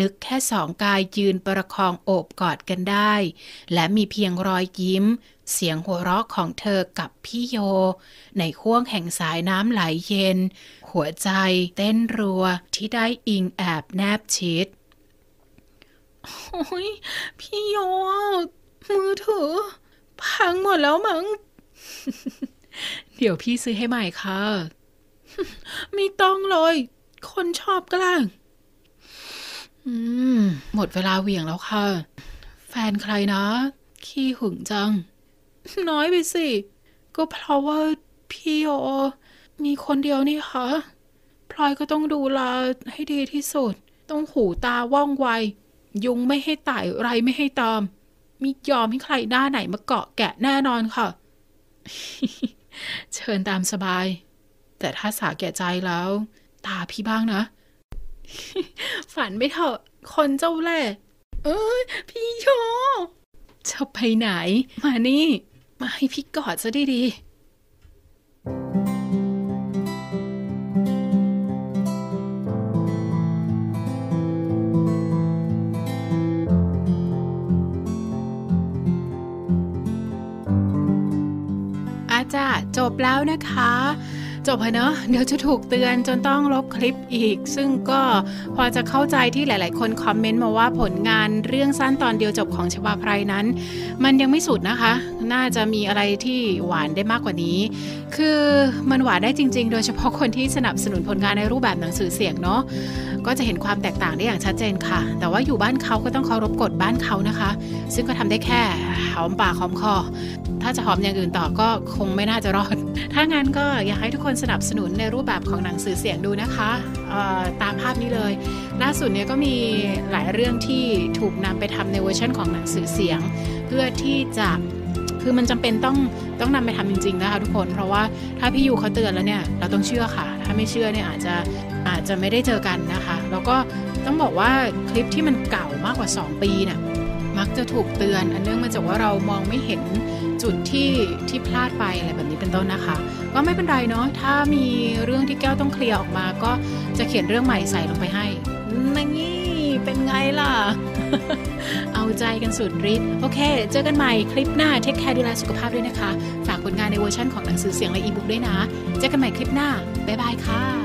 ลึกแค่สองกายยืนประคองโอบกอดกันได้ และมีเพียงรอยยิ้ม เสียงหัวเราะของเธอกับพี่โย ในห้วงแห่งสายน้ำไหลเย็น หัวใจเต้นรัวที่ได้อิงแอบแนบชิดโอ้ยพี่โยมือถือพังหมดแล้วมั้ง เดี๋ยวพี่ซื้อให้ใหม่ค่ะไม่ต้องเลย คนชอบกลางมหมดเวลาเหวี่ยงแล้วค่ะแฟนใครนะ ขี้หึงจัง น้อยไปสิ ก็เพราะว่า พี่โอมีคนเดียวนี่ค่ะพลอยก็ต้องดูแลให้ดีที่สุด ต้องหูตาว่องไว ยุงไม่ให้ไต่ไรไม่ให้ตามมิยอมให้ใครหน้าไหนมาเกาะแกะแน่นอนค่ะ เชิญตามสบาย แต่ถ้าสาแก่ใจแล้ว ตาพี่บ้างนะ ฝันไม่เถอะคนเจ้าแหล่เอ้ย พี่โยจะไปไหน มานี่ มาให้พี่กอดซะดีๆจ้ะจบแล้วนะคะ จบเนอะเดี๋ยวจะถูกเตือนจนต้องลบคลิปอีก ซึ่งก็พอจะเข้าใจที่หลายๆคนคอมเมนต์มาว่าผลงานเรื่องสั้นตอนเดียวจบของชวาไพรนั้น มันยังไม่สุดนะคะ น่าจะมีอะไรที่หวานได้มากกว่านี้ คือมันหวานได้จริงๆ โดยเฉพาะคนที่สนับสนุนผลงานในรูปแบบหนังสือเสียงเนาะก็จะเห็นความแตกต่างได้อย่างชัดเจนค่ะ แต่ว่าอยู่บ้านเขาก็ต้องเคารพกฎบ้านเขานะคะ ซึ่งก็ทำได้แค่หอมปากหอมคอ ถ้าจะหอมอย่างอื่นต่อก็คงไม่น่าจะรอด ถ้างั้นก็อยากให้ทุกคนสนับสนุนในรูปแบบของหนังสือเสียงดูนะคะ ตามภาพนี้เลย ล่าสุดเนี่ยก็มีหลายเรื่องที่ถูกนำไปทำในเวอร์ชันของหนังสือเสียง เพื่อที่จะ คือมันจำเป็นต้อง ต้องนำไปทำจริงๆ นะคะทุกคน เพราะว่าถ้าพี่ยูเขาเตือนแล้วเนี่ย เราต้องเชื่อค่ะ ถ้าไม่เชื่อเนี่ยอาจจะ อาจจะไม่ได้เจอกันนะคะ แล้วก็ต้องบอกว่าคลิปที่มันเก่ามากกว่า 2 ปีเนี่ยมักจะถูกเตือน อันเนื่องมาจากว่าเรามองไม่เห็นจุดที่ที่พลาดไปอะไรแบบนี้เป็นต้นนะคะ ก็ไม่เป็นไรเนาะถ้ามีเรื่องที่แก้วต้องเคลียร์ออกมา ก็จะเขียนเรื่องใหม่ใส่ลงไปให้นั่นนี่เป็นไงล่ะ เอาใจกันสุดฤทธิ์โอเค เจอกันใหม่คลิปหน้าเทคแคร์ดูแลสุขภาพด้วยนะคะ ฝากผลงานในเวอร์ชั่นของหนังสือเสียงและอีบุ๊กด้วยนะเจอกันใหม่คลิปหน้าบ๊ายบายค่ะ